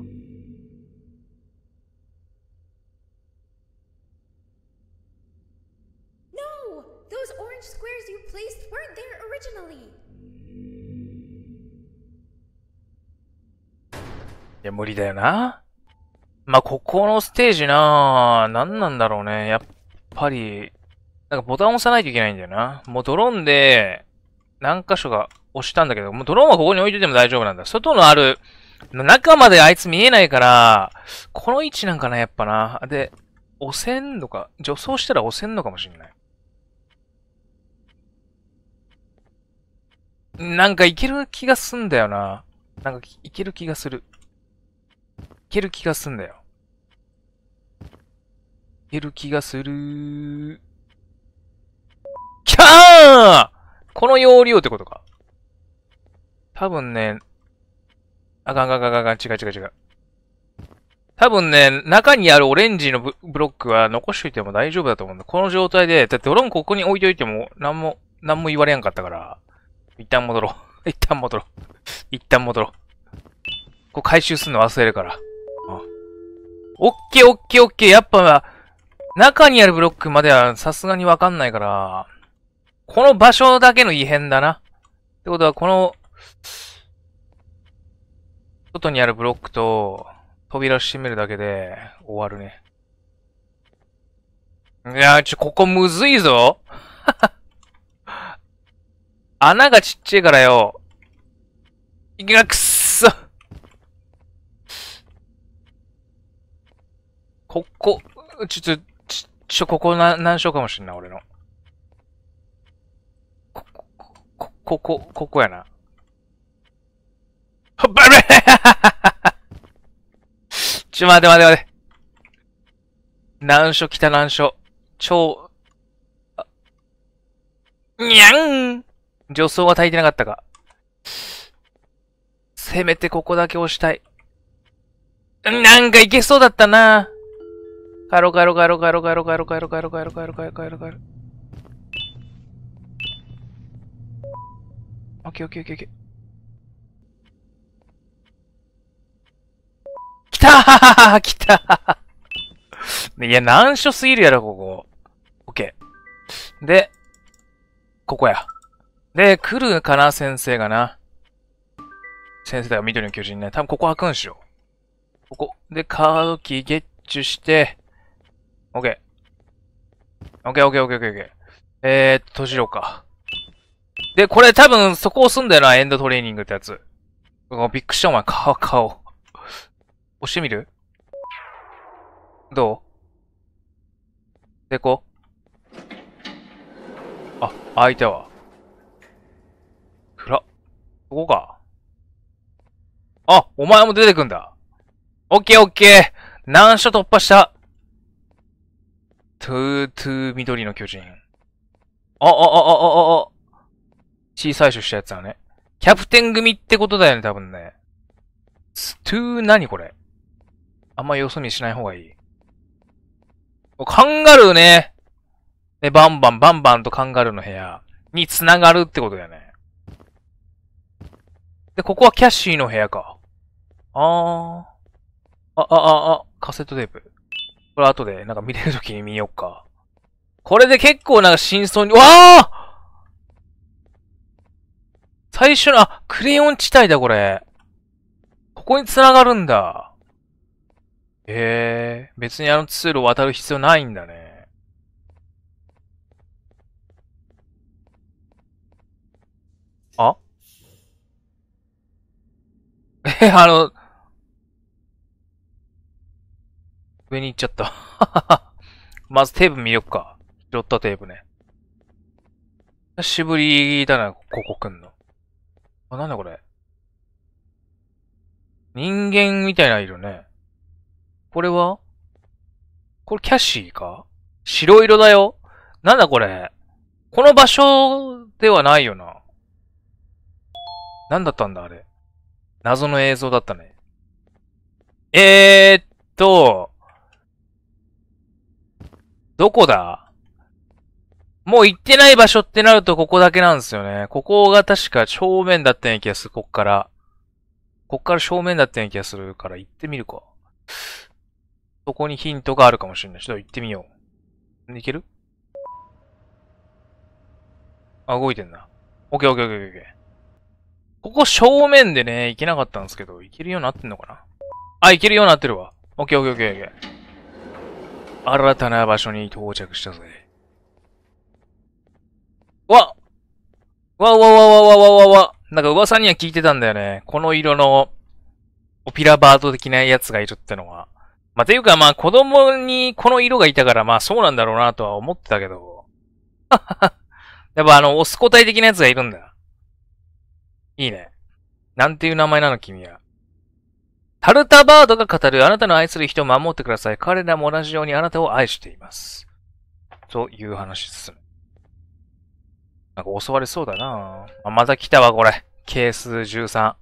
A: いや、無理だよな。まあ、ここのステージなぁ、何なんだろうね。やっぱり、なんかボタンを押さないといけないんだよな。もうドローンで、何箇所か押したんだけど、もうドローンはここに置いてても大丈夫なんだ。外のある、中まであいつ見えないから、この位置なんかな、やっぱな。で、押せんのか、助走したら押せんのかもしんない。なんかいける気がすんだよな。なんかいける気がする。いける気がすんだよ。いける気がするー。キャーンこの容量ってことか。多分ね、あかんかんかんかんかん、違う違う違う。多分ね、中にあるオレンジのブロックは残しといても大丈夫だと思うんだ。この状態で、だってドローンここに置いといても、なんも、なんも言われやんかったから。一旦戻ろう。一旦戻ろう。一旦戻ろう。こう回収するの忘れるから。うん。オッケーオッケーオッケー。やっぱ、中にあるブロックまではさすがにわかんないから。この場所だけの異変だな。ってことは、この、外にあるブロックと、扉閉めるだけで、終わるね。いやー、ちょ、ここむずいぞ 穴がちっちゃいからよ。いきなくっそここ、ちょ、ちょ、ちょ、ここな、難所かもしんない、俺の。ここ、ここやな。ば れ ちょ、待て待て待て。難所来た難所。超、にゃん助走は足りてなかったか。せめてここだけ押したい。なんかいけそうだったな。カロカロカロカロカロカロカロカロカロカロカロカロカロカロ。OK, OK, OK, OK. 来たー来たーいや、難所すぎるやろ、ここ。OK。で、ここや。で、来るかな、先生がな。先生だよ、緑の巨人ね。多分ここ開くんしよう。ここ。で、カードキーゲッチュして、OK。OK, OK, OK, OK, OK. えーっと、閉じようか。で、これ多分そこをすんだよな、エンドトレーニングってやつ。びっくりしたお前、顔、顔。押してみるどうでこあ、開いたわ。暗っ。ここか。あ、お前も出てくんだ。オッケーオッケー難所突破したトゥートゥー緑の巨人。あ、あ、あ、あ、あ、あ、あ。小さい人したやつだね。キャプテン組ってことだよね、多分ね。ストゥー何これあんまよそ見しない方がいい。カンガルーね。で、バンバン、バンバンとカンガルーの部屋に繋がるってことだよね。で、ここはキャッシーの部屋か。あー。あ、あ、あ、あ、カセットテープ。これ後で、なんか見れるときに見よっか。これで結構なんか真相に、わー最初の、あ、クレヨン地帯だ、これ。ここに繋がるんだ。へえ、別にあの通路渡る必要ないんだね。
B: あ え、あの、
A: 上に行っちゃった まずテープ見よっか。拾ったテープね。久しぶりだな、ここ来んの。あ、なんだこれ。人間みたいな色ね。これはこれキャシーか白色だよ。なんだこれ。この場所ではないよな。なんだったんだあれ。謎の映像だったね。えーっと、どこだもう行ってない場所ってなるとここだけなんですよね。ここが確か正面だったような気がする、こっから。こっから正面だったような気がするから行ってみるか。そこにヒントがあるかもしれない。ちょっと行ってみよう。いけるあ、動いてんな。オッケーオッケーオッケーオッケー。ここ正面でね、行けなかったんですけど、行けるようになってんのかなあ、行けるようになってるわ。オッケーオッケーオッケーオッケー。新たな場所に到着したぜ。わわわわわわわわわなんか噂には聞いてたんだよね。この色の、オピラバード的なやつがいるってのは。まあ、ていうかまあ子供にこの色がいたからまあそうなんだろうなとは思ってたけど。やっぱあの、オス個体的なやつがいるんだ。いいね。なんていう名前なの君は。タルタバードが語るあなたの愛する人を守ってください。彼らも同じようにあなたを愛しています。という話ですね。なんか襲われそうだなあ、また来たわ、これ。ケース13。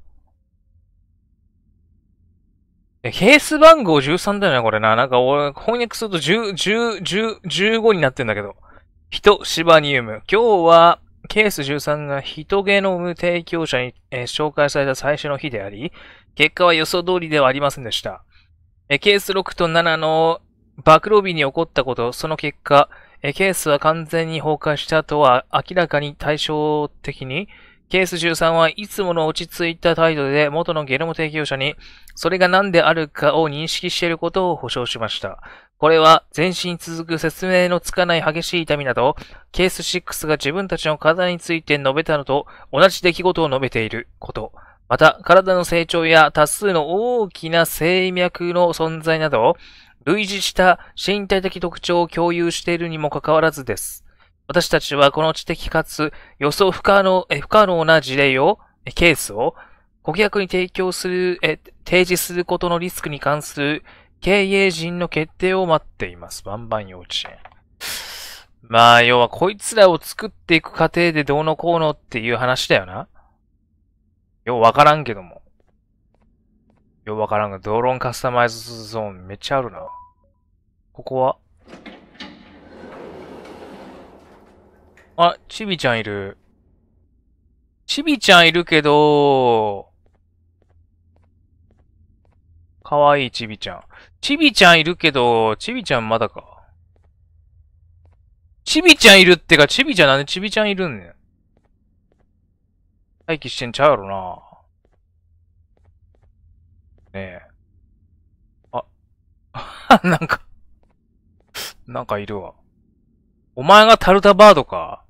A: え、ケース番号13だよな、これな。なんか俺、翻訳すると10、10、10、15になってんだけど。人、シバニウム。今日は、ケース13が人ゲノム提供者に、えー、紹介された最初の日であり、結果は予想通りではありませんでした。えー、ケース6と7の暴露日に起こったこと、その結果、えケースは完全に崩壊した後は明らかに対照的に、ケース13はいつもの落ち着いた態度で元のゲノム提供者にそれが何であるかを認識していることを保証しました。これは全身続く説明のつかない激しい痛みなど、ケース6が自分たちの体について述べたのと同じ出来事を述べていること。また、体の成長や多数の大きな静脈の存在など、類似した身体的特徴を共有しているにもかかわらずです。私たちはこの知的かつ予想不可能、不可能な事例を、ケースを、顧客に提供する、え、提示することのリスクに関する経営陣の決定を待っています。バンバン幼稚園。まあ、要はこいつらを作っていく過程でどうのこうのっていう話だよな。ようわからんけども。よ、わからんが、ドローンカスタマイズゾーンめっちゃあるな。ここはあ、ちびちゃんいる。ちびちゃんいるけど、かわいいちびちゃん。ちびちゃんいるけど、ちびちゃんまだか。ちびちゃんいるってか、ちびちゃんなんでちびちゃんいるんねん。待機してんちゃうやろな。ねえ。あ、なんか、なんかいるわ。お前がタルタバードか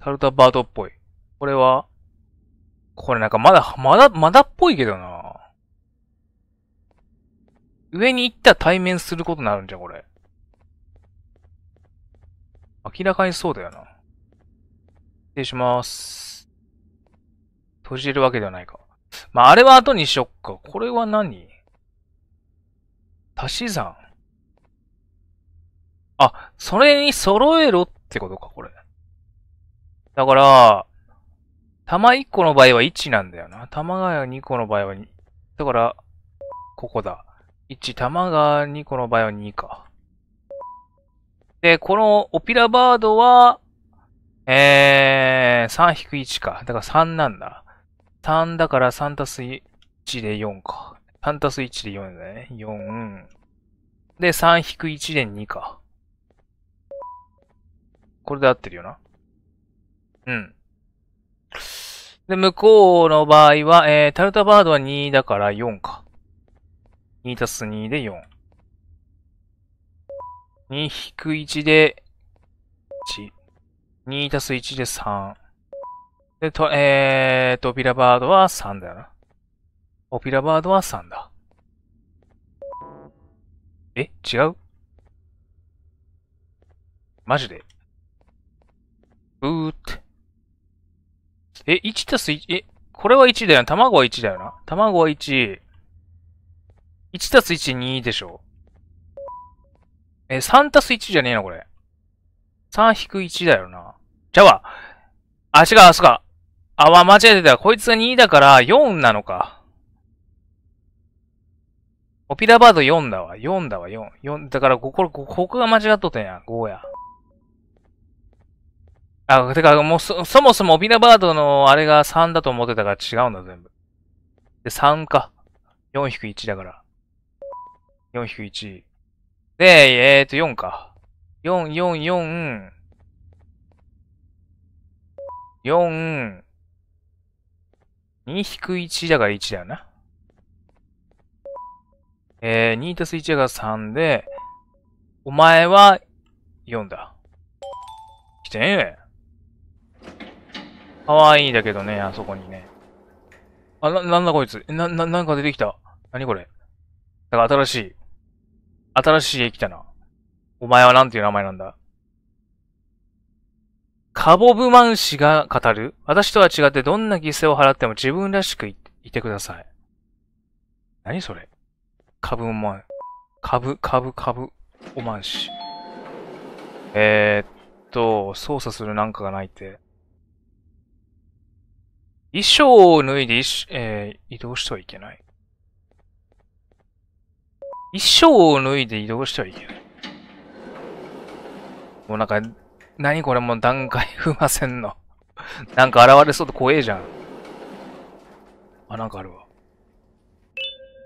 A: タルタバードっぽい。これはこれなんかまだ、まだ、まだっぽいけどな。上に行ったら対面することになるんじゃん、これ。明らかにそうだよな。失礼します。閉じるわけではないか。まあ、あれは後にしよっか。これは何足し算。あ、それに揃えろってことか、これ。だから、玉1個の場合は1なんだよな。玉が2個の場合は2。だから、ここだ。1、玉が2個の場合は2か。で、このオピラバードは、えー、3-1か。だから3なんだ。3だから3たす1で4か。3たす1で4だね。4。で、3引く1で2か。これで合ってるよな。うん。で、向こうの場合は、えー、タルタバードは2だから4か。2たす2で4。2引く1で1。2たす1で3。で、と、えーと、オピラバードは3だよな。オピラバードは3だ。え違うマジでうーって。え、1たす1、え、これは1だよな。卵は1だよな。卵は1。1たす1、2でしょ。え、3たす1じゃねえな、これ。3-1だよな。じゃあ、あ、違う、あ、そか。あ、わ、間違えてた。こいつが2だから4なのか。オピラバード4だわ。4だわ、4。4、だからここ、こここが間違っとったんや。5や。あ、てか、もうそ、そもそもオピラバードのあれが3だと思ってたから違うんだ、全部。で、3か。4-1だから。4-1。で、えーと、4か。4、4、4、4、2-1だから1だよな。えー、2たす1が3で、お前は4だ。来てねえ。かわいいだけどね、あそこにね。あ、な、なんだこいつ。な、な、なんか出てきた。なにこれ。だから新しい。新しい絵来たな。お前はなんていう名前なんだカボブマン氏が語る、私とは違ってどんな犠牲を払っても自分らしくいてください。何それカブマン、カブ、カブ、カブ、おマン氏。えー、っと、操作するなんかがないって。衣装を脱いで、えー、移動してはいけない。衣装を脱いで移動してはいけない。もうなんか、何これもう段階踏ませんの。なんか現れそうで怖えじゃん。あ、なんかあるわ。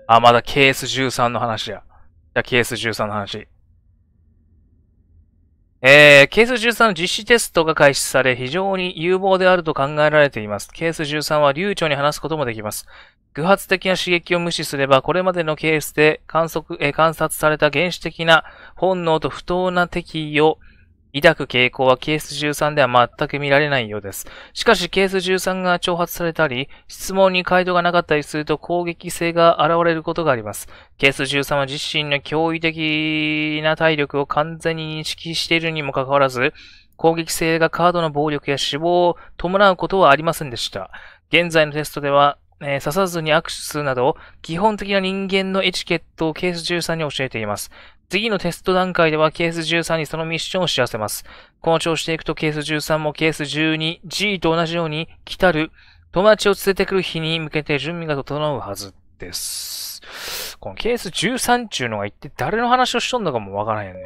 A: あ、まだケース13の話や。じゃケース13の話。えー、ケース13の実施テストが開始され、非常に有望であると考えられています。ケース13は流暢に話すこともできます。偶発的な刺激を無視すれば、これまでのケースで観測、えー、観察された原始的な本能と不当な敵意を抱く傾向はケース13では全く見られないようです。しかしケース13が挑発されたり、質問に回答がなかったりすると攻撃性が現れることがあります。ケース13は自身の驚異的な体力を完全に認識しているにもかかわらず、攻撃性がカードの暴力や死亡を伴うことはありませんでした。現在のテストでは、えー、刺さずに握手するなど、基本的な人間のエチケットをケース13に教えています。次のテスト段階ではケース13にそのミッションを知らせます。この調子でいくとケース13もケース 12G と同じように来たる友達を連れてくる日に向けて準備が整うはずです。このケース13中のが一体誰の話をしとんのかもわからへんよね。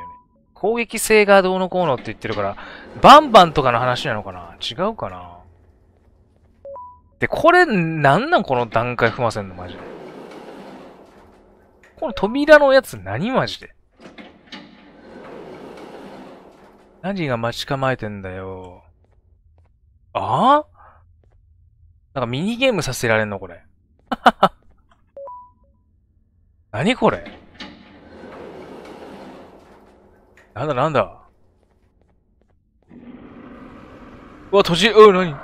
A: 攻撃性がどうのこうのって言ってるから、バンバンとかの話なのかな違うかなで、これ、なんなんこの段階踏ませんのマジで。この扉のやつ何マジで何が待ち構えてんだよ。ああなんかミニゲームさせられんのこれ。何これなんだなんだうわ、閉じ、うなに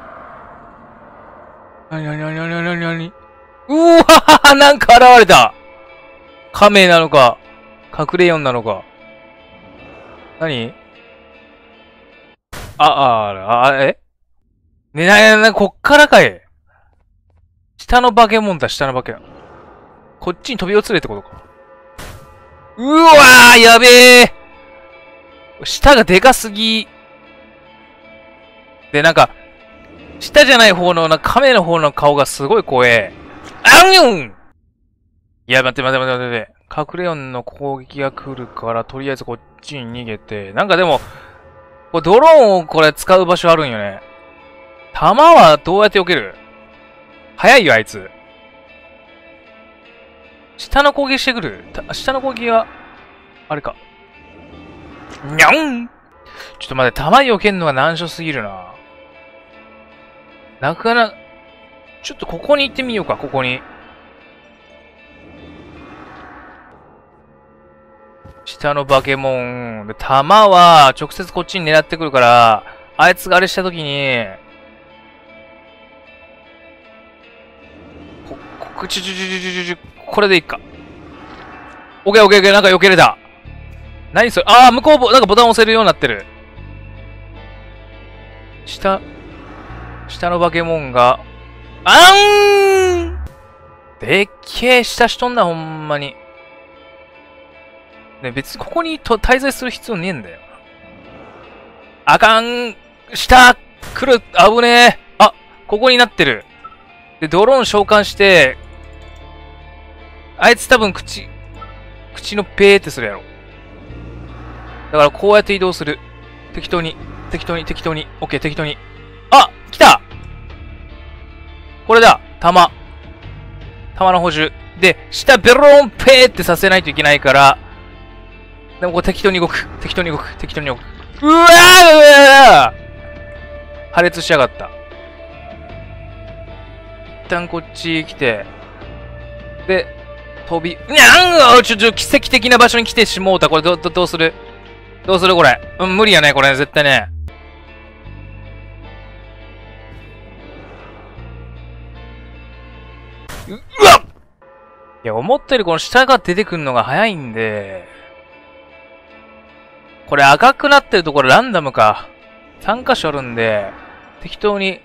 A: なになになになになになはうわなんか現れた亀なのか、隠れヨンなのか。何あ、あ、あ、えねなねな、こっからかい。下の化け物だ、下の化け。こっちに飛び移れってことか。うわーやべえ下がでかすぎ。で、なんか、下じゃない方の、な、亀の方の顔がすごい怖え。あんよんいや、待って待って待って待って。カクレオンの攻撃が来るから、とりあえずこっちに逃げて。なんかでも、これドローンをこれ使う場所あるんよね。弾はどうやって避ける早いよ、あいつ。下の攻撃してくる。下の攻撃は、あれか。にゃんちょっと待って、弾避けんのは難所すぎるな。なかなか、ちょっとここに行ってみようか、ここに。下のケモンで、弾は直接こっちに狙ってくるから、あいつがあれしたときに、こ、こ、ちゅちゅちゅちゅちゅちゅ、これでいっか。オッケーオッケーオッケー、なんか避けれた。何それああ、向こう、なんかボタン押せるようになってる。下、下のバケモンが、あんでっけえ下しとんな、ほんまに。ね、別にここにと滞在する必要ねえんだよ。あかん下来る危ねえあここになってる。で、ドローン召喚して、あいつ多分口、口のペーってするやろ。だからこうやって移動する。適当に、適当に、適当に。オッケー、適当に。あ来たこれだ弾。弾の補充。で、下ベローンペーってさせないといけないから、でもこう適当に動く。適当に動く。適当に動く。うわうぁ破裂しやがった。一旦こっち来て、で、飛び、にゃんちょ、ちょ、奇跡的な場所に来てしもうた。これど、ど、どうするどうするこれ。うん、無理やね、これ、絶対ね。ううわっいや、思ったよりこの下が出てくんのが早いんで、これ赤くなってるところランダムか。3箇所あるんで、適当に。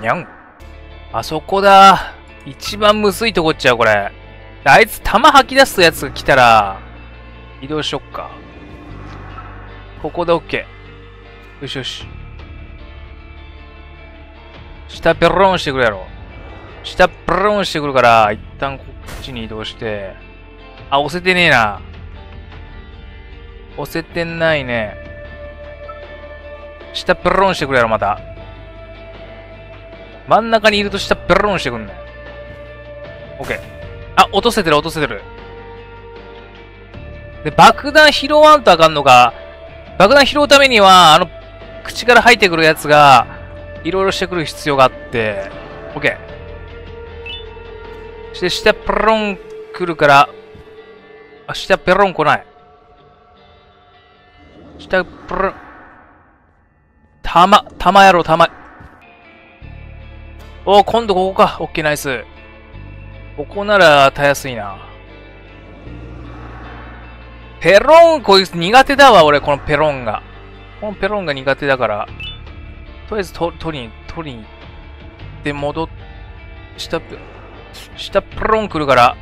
A: にゃん。あそこだ。一番むずいとこっちゃう、これ。あいつ弾吐き出すやつが来たら、移動しよっか。ここで OK。よしよし。下ペロンしてくるやろ。下ペロンしてくるから、一旦こっちに移動して。あ、押せてねえな。押せてないね。下ペロンしてくれやろ、また。真ん中にいると下ペロンしてくんね o オッケー。あ、落とせてる、落とせてる。で、爆弾拾わんとあかんのか。爆弾拾うためには、あの、口から入ってくるやつが、いろいろしてくる必要があって、オッケー。して、下ペロン来るから、あ、下ペロン来ない。下、プルン。たま、たまやろ、たま。おお、今度ここか。オッケー、ナイス。ここなら、たやすいな。ペロン、こいつ苦手だわ、俺、このペロンが。このペロンが苦手だから。とりあえずと、取りに、取りに行って戻っ、下下ペロン来るから。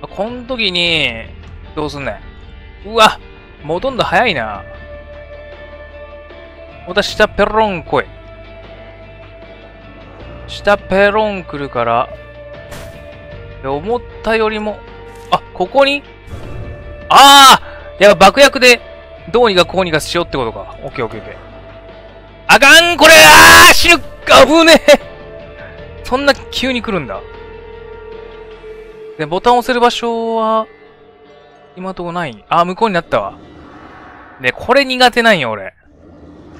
A: こん時に、どうすんねん。うわほとんど早いな。また下ペロン来い。下ペロン来るから、思ったよりも、あ、ここにああやっぱ爆薬で、どうにかこうにかしようってことか。オッケーオッケーオッケー。あかんこれああ死ぬ危ねえそんな急に来るんだ。で、ボタン押せる場所は、今とこない。あ、向こうになったわ。で、これ苦手なんよ、俺。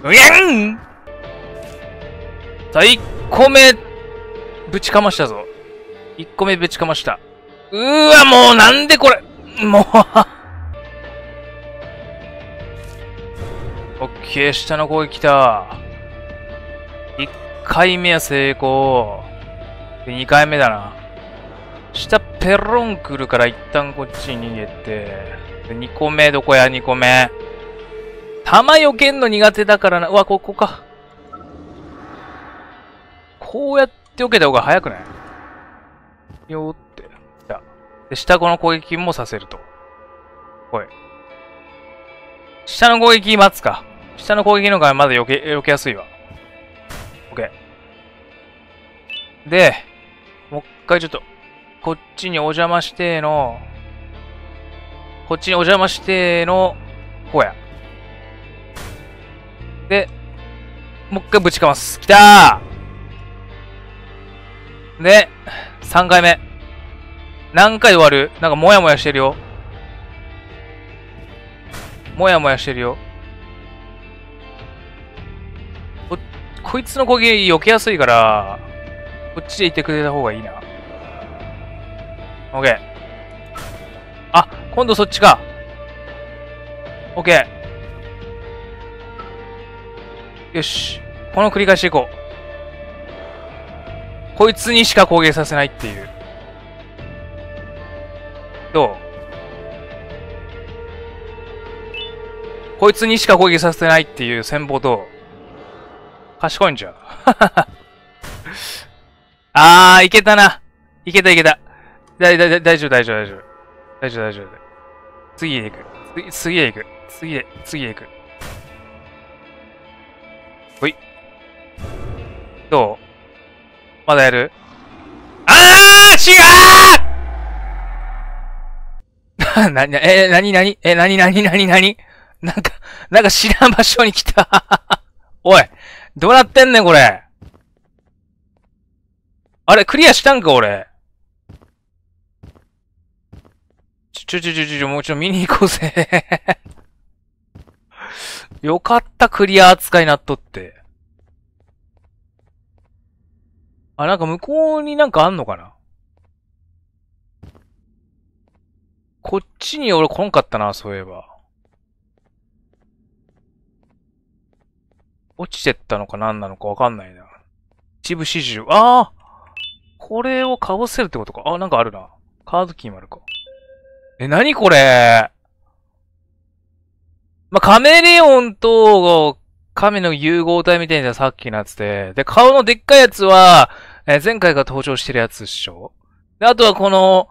A: うやんさあ、1個目、ぶちかましたぞ。1個目ぶちかました。うーわ、もうなんでこれ。もうオッケー、下の攻撃来た。1回目は成功。で、2回目だな。下ペロン来るから一旦こっちに逃げて。で、2個目どこや、2個目。弾よけんの苦手だからな。うわ、ここか。こうやって避けた方が早くないよーって。じゃで、下この攻撃もさせると。ほい。下の攻撃待つか。下の攻撃の方がまだ避け、避けやすいわ。OK。で、もう一回ちょっと、こっちにお邪魔しての、こっちにお邪魔しての、こうや。で、もう一回ぶちかます。きたーで、3回目。何回で終わるなんかもやもやしてるよ。もやもやしてるよ。こ、こいつの攻撃避けやすいから、こっちでいてくれた方がいいな。オッケー。あ、今度そっちか。オッケー。よし。この繰り返し行こう。こいつにしか攻撃させないっていう。どうこいつにしか攻撃させないっていう戦法と、賢いんじゃん。あー、いけたな。いけたいけた。だ、だ、だ、大丈夫、大丈夫、大丈夫。大丈夫、大丈夫。次へ行く。次、次へ行く。次へ、次へ行く。ほい。どうまだやるあー違う な、な、え、なになにえ、なになになになになんか、なんか知らん場所に来た。おい、どうなってんねん、これ。あれ、クリアしたんか、俺。ちょ、ちょ、ちょ、ちょ、もうちょ、見に行こうぜよかった、クリア扱いなっとって。あ、なんか向こうになんかあんのかなこっちに俺来んかったな、そういえば。落ちてったのか何なのかわかんないな。一部始終。ああこれをかぶせるってことか。あ、なんかあるな。カードキーもあるか。え、なにこれまあ、カメレオンと亀の融合体みたいなさっきのやつで、で、顔のでっかいやつは、えー、前回が登場してるやつっしょで、あとはこの、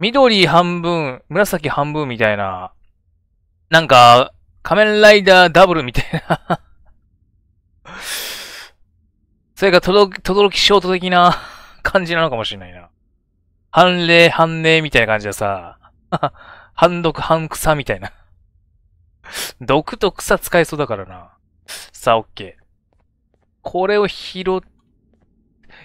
A: 緑半分、紫半分みたいな、なんか、仮面ライダーダブルみたいな それがとど、とどろきショート的な 感じなのかもしれないな。判例、判例みたいな感じでさ、半毒半草みたいな毒と草使えそうだからな。さあ、OK。これを拾っ、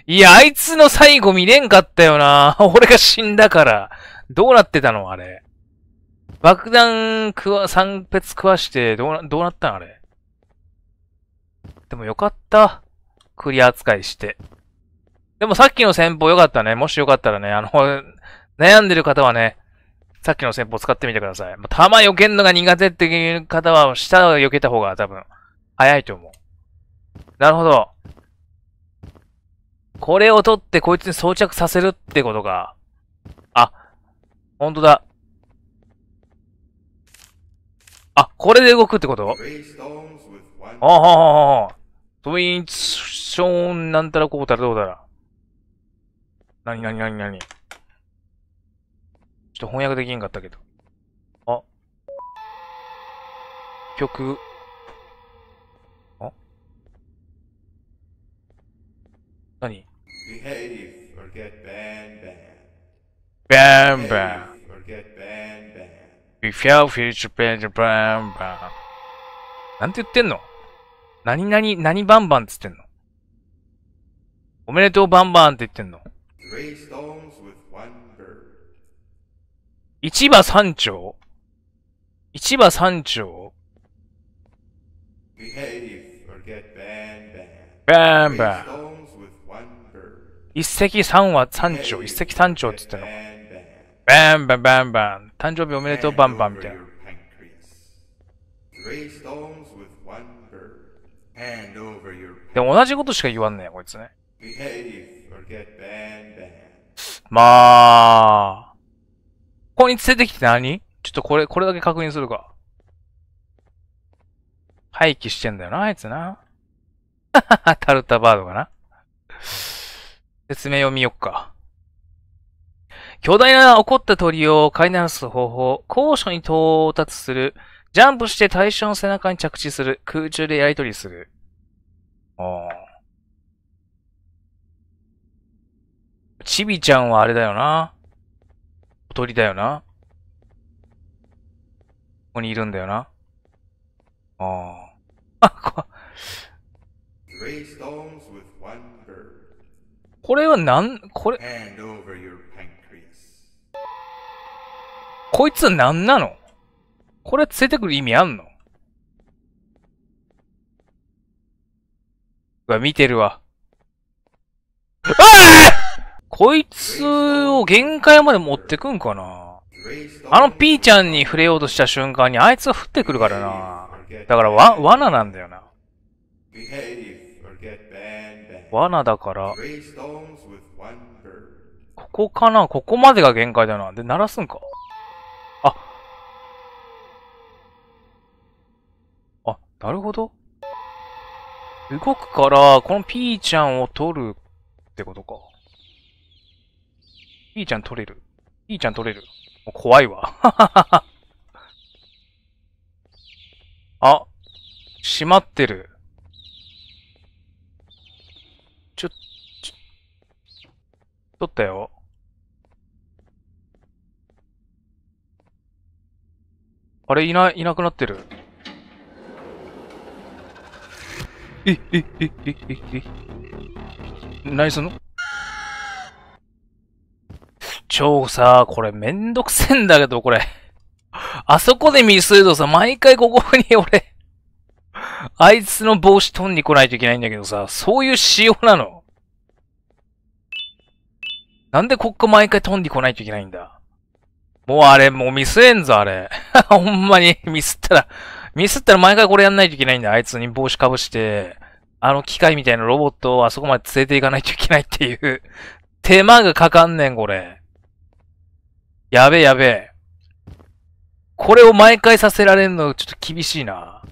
A: いや、あいつの最後見れんかったよな。俺が死んだから。どうなってたのあれ。爆弾食わ、三別食わして、どうな、どうなったのあれ。でもよかった。クリア扱いして。でもさっきの戦法よかったね。もしよかったらね、あの、悩んでる方はね、さっきの戦法使ってみてください。まあ、弾避けんのが苦手っていう方は、下を避けた方が多分、早いと思う。なるほど。これを取ってこいつに装着させるってことか。あ、ほんとだ。あ、これで動くってことあはははトインツショーンなんたらこうたらどうだら。なになになになにちょっと翻訳できんかったけど。あ。曲。あ何バンバン。なんて言ってんの何何何バンバンっつってんのおめでとうバンバンって言ってんの市場三丁市場三丁バンバン。一石三は三丁、一石三鳥って言ってんのバンバンバンバン。誕生日おめでとうバンバンみたいな。でも同じことしか言わんねえ、
C: こいつね。
A: まあ。ここに連れてきて何ちょっとこれ、これだけ確認するか。廃棄してんだよな、あいつな。タルタバードかな。説明を見よっか。巨大な怒った鳥を飼い直す方法、高所に到達する、ジャンプして対象の背中に着地する、空中でやりとりする。ああ。チビちゃんはあれだよな。鳥だよな。ここにいるんだよな。ああ。あ、こ、これはなん、これ。こいつは何なのこれ連れてくる意味あんのうわ、見てるわ。ああこいつを限界まで持ってくんかなあのピーちゃんに触れようとした瞬間にあいつが降ってくるからな。だからわ、罠なんだよな。
C: 罠だから。
A: ここかなここまでが限界だな。で、鳴らすんかあ。あ、なるほど。動くから、このピーちゃんを取るってことか。いいちゃん取れる。いいちゃん取れる。もう怖いわ。あ、閉まってる。ちょ、ちょ、取ったよ。あれ、いない、いなくなってる。え、え、え、え、え、え。何すんの超さ、これめんどくせんだけど、これ。あそこでミスるとさ、毎回ここに俺、あいつの帽子取んに来ないといけないんだけどさ、そういう仕様なの。なんでこっか毎回飛んでこないといけないんだ。もうあれ、もうミスえんぞ、あれ。ほんまに、ミスったら、ミスったら毎回これやんないといけないんだ。あいつに帽子かぶして、あの機械みたいなロボットをあそこまで連れていかないといけないっていう、手間がかかんねん、これ。やべえやべえ。これを毎回させられるのちょっと厳しいな。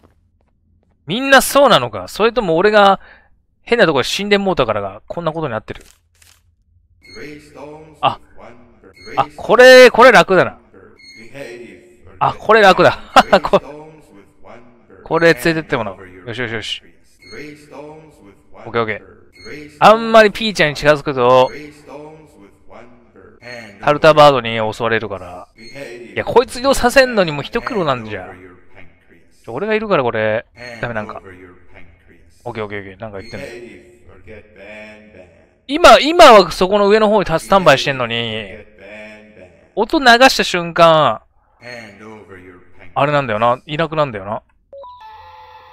A: みんなそうなのかそれとも俺が変なところで死んでもうたからがこんなことになってる。あ、あ、これ、これ楽だな。あ、これ楽だ。ここれ連れてってもらおう。よしよしよし。オッケーオッケー。あんまりピーちゃんに近づくと、タルタバードに襲われるから。いや、こいつ移動させんのにも一苦労なんじゃ。俺がいるからこれ、ダメなんか。オッケーオッケーオッケー、なんか言ってんの。今、今はそこの上の方に立つスタンバイしてんのに、音流した瞬間、あれなんだよな、いなくなんだよな。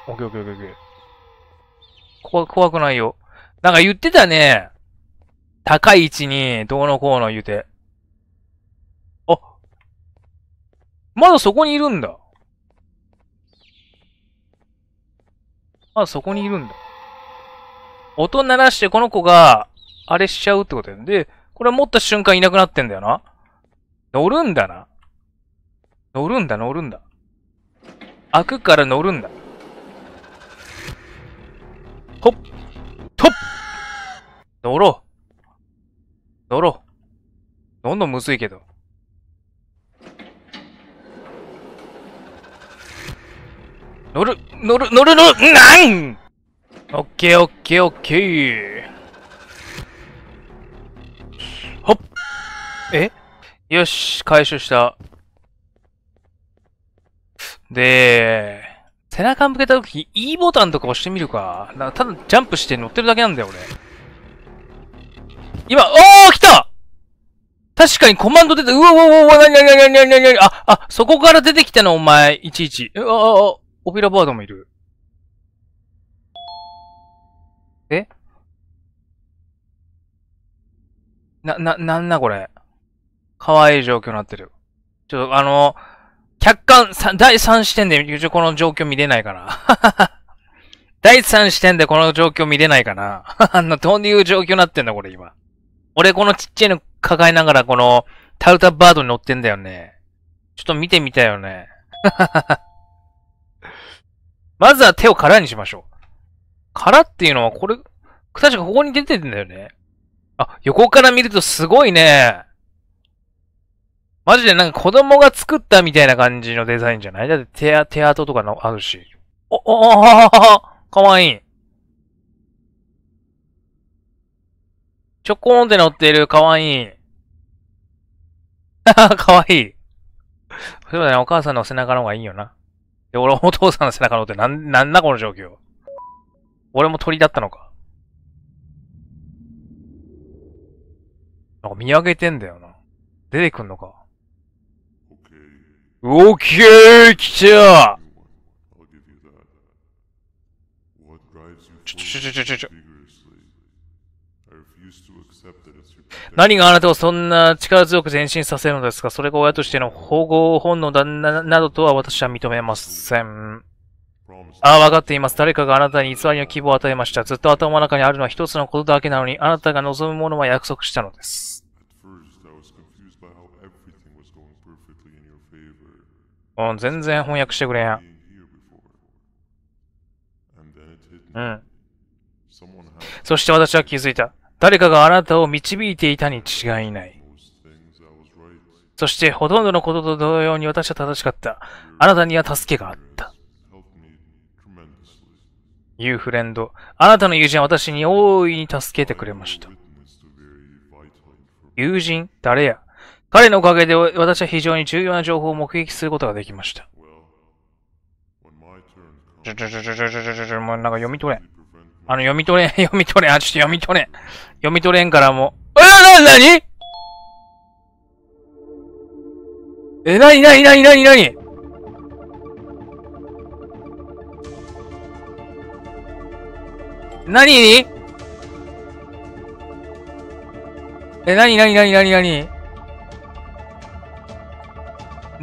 A: オッケーオッケーオッケー。怖、怖くないよ。なんか言ってたね。高い位置に、どうのこうの言うて。あまだそこにいるんだ。まだそこにいるんだ。音鳴らしてこの子が、あれしちゃうってことやんで、これ持った瞬間いなくなってんだよな。乗るんだな。乗るんだ、乗るんだ。開くから乗るんだ。ほっとっ乗ろう。乗ろう。どんどんむずいけど。乗る、乗る、乗る、乗る、なんオッケーオッケーオッケー。ほっ。えよし、回収した。で、背中向けた時、E ボタンとか押してみるか。かただジャンプして乗ってるだけなんだよ、俺。今、おー来た確かにコマンド出て、うわうわうわうわ、なになになになになにあ、あ、そこから出てきたの、お前、いちいち。うわ、あ、オフィラバードもいる。えな、な、なんなこれ。かわいい状況になってる。ちょっと、あの、客観、第3視点で、この状況見れないかな。第3視点でこの状況見れないかな。あの、どういう状況になってんだ、これ今。俺このちっちゃいの抱えながらこのタルタバードに乗ってんだよね。ちょっと見てみたいよね。まずは手を空にしましょう。空っていうのはこれ、確かここに出てるんだよね。あ、横から見るとすごいね。マジでなんか子供が作ったみたいな感じのデザインじゃないだって手、手跡とかのあるし。お、おお、かわいい。ちょこんって乗っている、かわいい。かわいい。そうだね、お母さんの背中の方がいいよな。で、俺お父さんの背中のって、なん、なんだこの状況。俺も鳥だったのか。なんか見上げてんだよな。出てくんのか。オ
B: ッケー来たちょちょちょちょちょ。
A: 何があなたをそんな力強く前進させるのですかそれが親としての保護本能だななどとは私は認めません。ああ、わかっています。誰かがあなたに偽りの希望を与えました。ずっと頭の中にあるのは一つのことだけなのに、あなたが望むものは約束したのです。うん、全然翻訳してくれん。うん。そして私は気づいた。誰かがあなたを導いていたに違いない。そしてほとんどのことと同様に私は正しかった。あなたには助けがあった。ユーフレンド、あなたの友人は私に大いに助けてくれました。友人誰や彼のおかげで私は非常に重要な情報を目撃することができました。ちょちょちょちょちょちょちょ、もうなんか読み取れん。あの、読み取れん、読み取れん、あ、ちょっと読み取れん。読み取れんからも
C: う。え、な、
B: なにえ、なになになになになになに
A: え、なになになになにな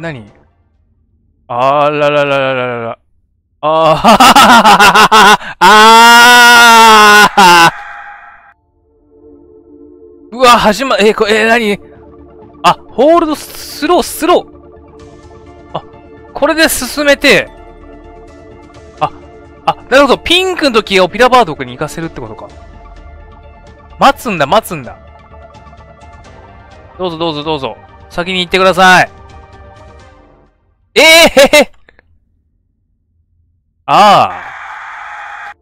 A: になにあららららららら。ああ、ああうわ、始ま、えー、これ、えー、何あ、ホールドスロー、スロー。あ、これで進めて、あ、あ、なるほど、ピンクの時をピラバードに行かせるってことか。待つんだ、待つんだ。どうぞどうぞどうぞ。先に行ってください。ええへああ。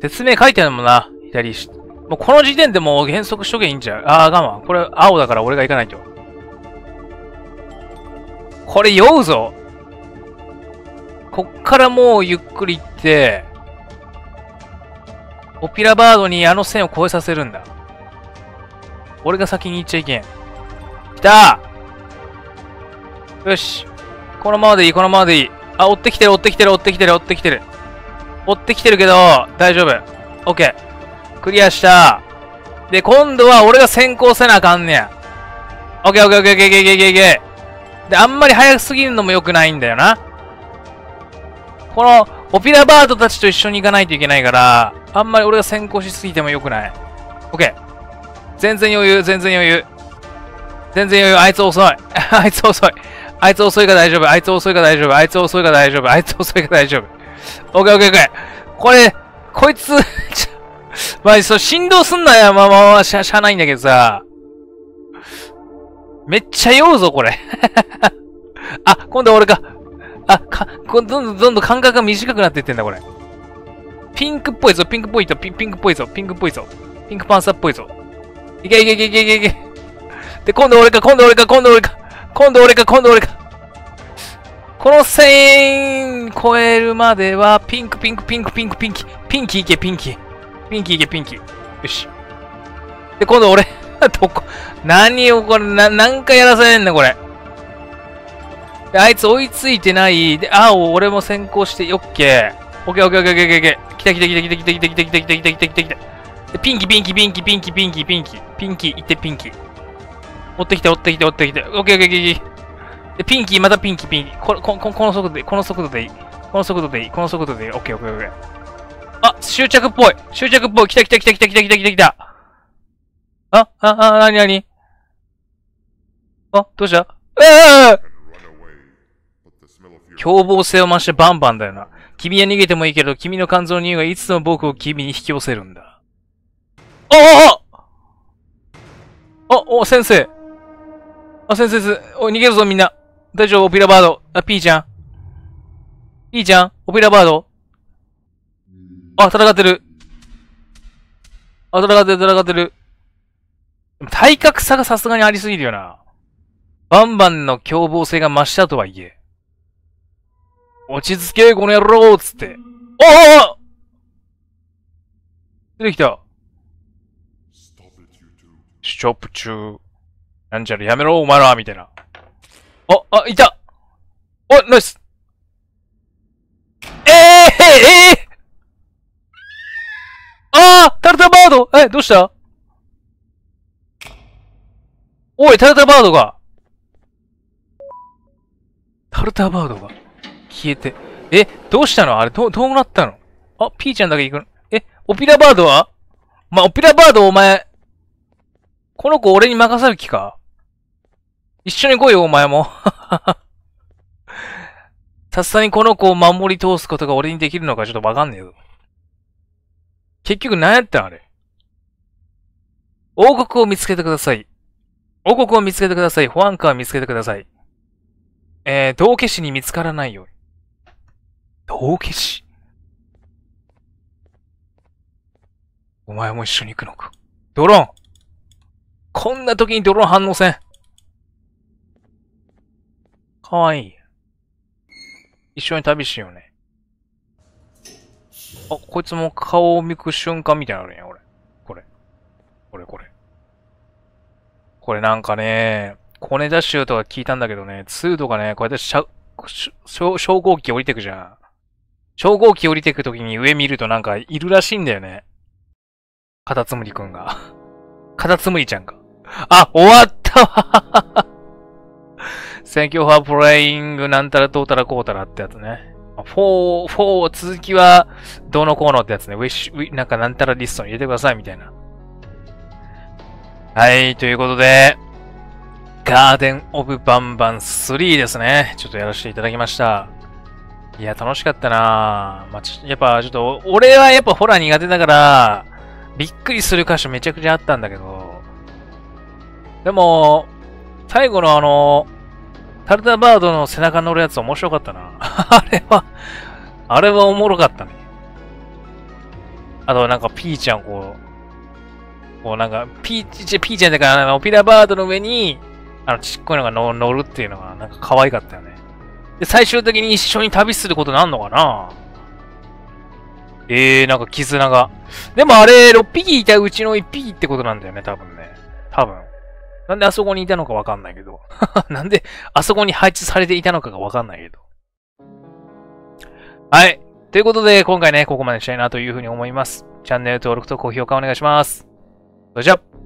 A: 説明書いてあるもんな。左下。もうこの時点でもう減速しとけいいんじゃああ、我慢。これ青だから俺が行かないと。これ酔うぞ。こっからもうゆっくり行って、オピラバードにあの線を越えさせるんだ。俺が先に行っちゃいけん。来たよし。このままでいい、このままでいい。あ、追ってきてる、追ってきてる、追ってきてる、追ってきてる。追ってきてるけど、大丈夫。OK。クリアした。で、今度は俺が先行せなあかんねん。OK、OK、OK、OK、OK、OK、OK、OK。で、あんまり早すぎるのも良くないんだよな。この、オピラバードたちと一緒に行かないといけないから、あんまり俺が先行しすぎても良くない。OK。全然余裕、全然余裕。全然余裕、あいつ遅い。あいつ遅い。あいつ遅いから大丈夫。あいつ遅いから大丈夫。あいつ遅いから大丈夫。あいつ遅いから大丈夫。オッケーオッケーオッケー。これ、こいつちょ、まあ、そう、振動すんなよ。まあまあまあ、しゃ、しゃないんだけどさ。めっちゃ酔うぞ、これ。あ、今度は俺か。あ、か、どんどんどんどん感覚が短くなっていってんだ、これ。ピンクっぽいぞ、ピンクっぽいぞ、ピンクっぽいぞ、ピンクっぽいぞ。ピンクパンサーっぽいぞ。いけいけいけいけいけいけ。で、今度俺か、今度俺か、今度俺か。今度俺か、今度俺か。この1000円超えるまでは、ピンク、ピンク、ピンク、ピンク、ピンキ。ピンキいけ、ピンキ。ピンキいけ、ピンキ。よし。で、今度俺、どこ、何をこれ、な、何回やらんねんこれ。で、あいつ追いついてない。で、青、俺も先行して、オッケー。オッケー、オッケー、オッケー、オッケー、オッケー。来た来た来た来た来た来た来た来た来た来た来た来た来た。で、ピンキ、ピンキ、ピンキ、ピンキ、ピンキ、ピンキ。ピンキ、行って、ピンキ。追ってきて、追ってきて、追ってきて。オッケーオッケーオッケー。で、ピンキー、またピンキー、ピンキー。ここここの速度で、この速度でいい。この速度でいい。この速度でいい。オッケーオッケーオッケー。あ、執着っぽい。執着っぽい。来た来た来た来た来た来た来た来た。あ、あ、あ、なになにあ、どうしたええ凶暴性を増してバンバンだよな。君は逃げてもいいけど、君の肝臓にはいつも僕を君に引き寄せるんだ。ああああお、先生。あ、先生です。おい、逃げるぞ、みんな。大丈夫、オピラバード。あ、ピーちゃん。ピーちゃん、オピラバード。あ、戦ってる。あ、戦ってる、戦ってる。体格差がさすがにありすぎるよな。バンバンの凶暴性が増したとはいえ。落ち着け、この野郎つって。おお出てきた。ストップ中。なんちゃらやめろ、お前らみたいな。あ、あ、いた
B: お、ナイスえー、えー、あータルタバードえ、どうした
A: おい、タルタバードがタルタバードが消えて。え、どうしたのあれ、ど、どうなったのあ、ピーちゃんだけ行くのえ、オピラバードはまあ、オピラバードお前、この子俺に任せる気か一緒に来いよ、お前も。さすがにこの子を守り通すことが俺にできるのかちょっとわかんねえぞ。結局何やったんあれ。王国を見つけてください。王国を見つけてください。保安官を見つけてください。えー、道化師に見つからないように。道化師お前も一緒に行くのか。ドローンこんな時にドローン反応せん。かわいい。一緒に旅しようね。あ、こいつも顔を見く瞬間みたいなのあるんや、俺。これ。これ、これ。これなんかね、コネダッシュとか聞いたんだけどね、2とかね、こうやってしゃ、しょ昇降機降りてくじゃん。昇降機降りてくときに上見るとなんかいるらしいんだよね。カタツムリくんが。カタツムリちゃんか。あ、終わったわ Thank you for playing なんたらトうたらこうたらってやつね。4、4続きはどうのこうのってやつね。wish, なんかなんたらリストに入れてくださいみたいな。はい、ということで、ガーデンオブバンバン3ですね。ちょっとやらせていただきました。いや、楽しかったなぁ。まあ、やっぱちょっと、俺はやっぱホラー苦手だから、びっくりする箇所めちゃくちゃあったんだけど、でも、最後のあの、タルタバードの背中乗るやつ面白かったな。あれは、あれはおもろかったね。あとなんかピーちゃんこう、こうなんか、ピーチ、ピーちゃんだから、あの、ピラバードの上に、あの、ちっこいのが乗るっていうのが、なんか可愛かったよね。で、最終的に一緒に旅することなんのかなええー、なんか絆が。でもあれ、6匹いたうちの1匹ってことなんだよね、多分ね。多分。なんであそこにいたのかわかんないけど。なんであそこに配置されていたのかがわかんないけど。はい。ということで、今回ね、ここまでしたいなというふうに思います。チャンネル登録と高評価お願いします。それじゃあ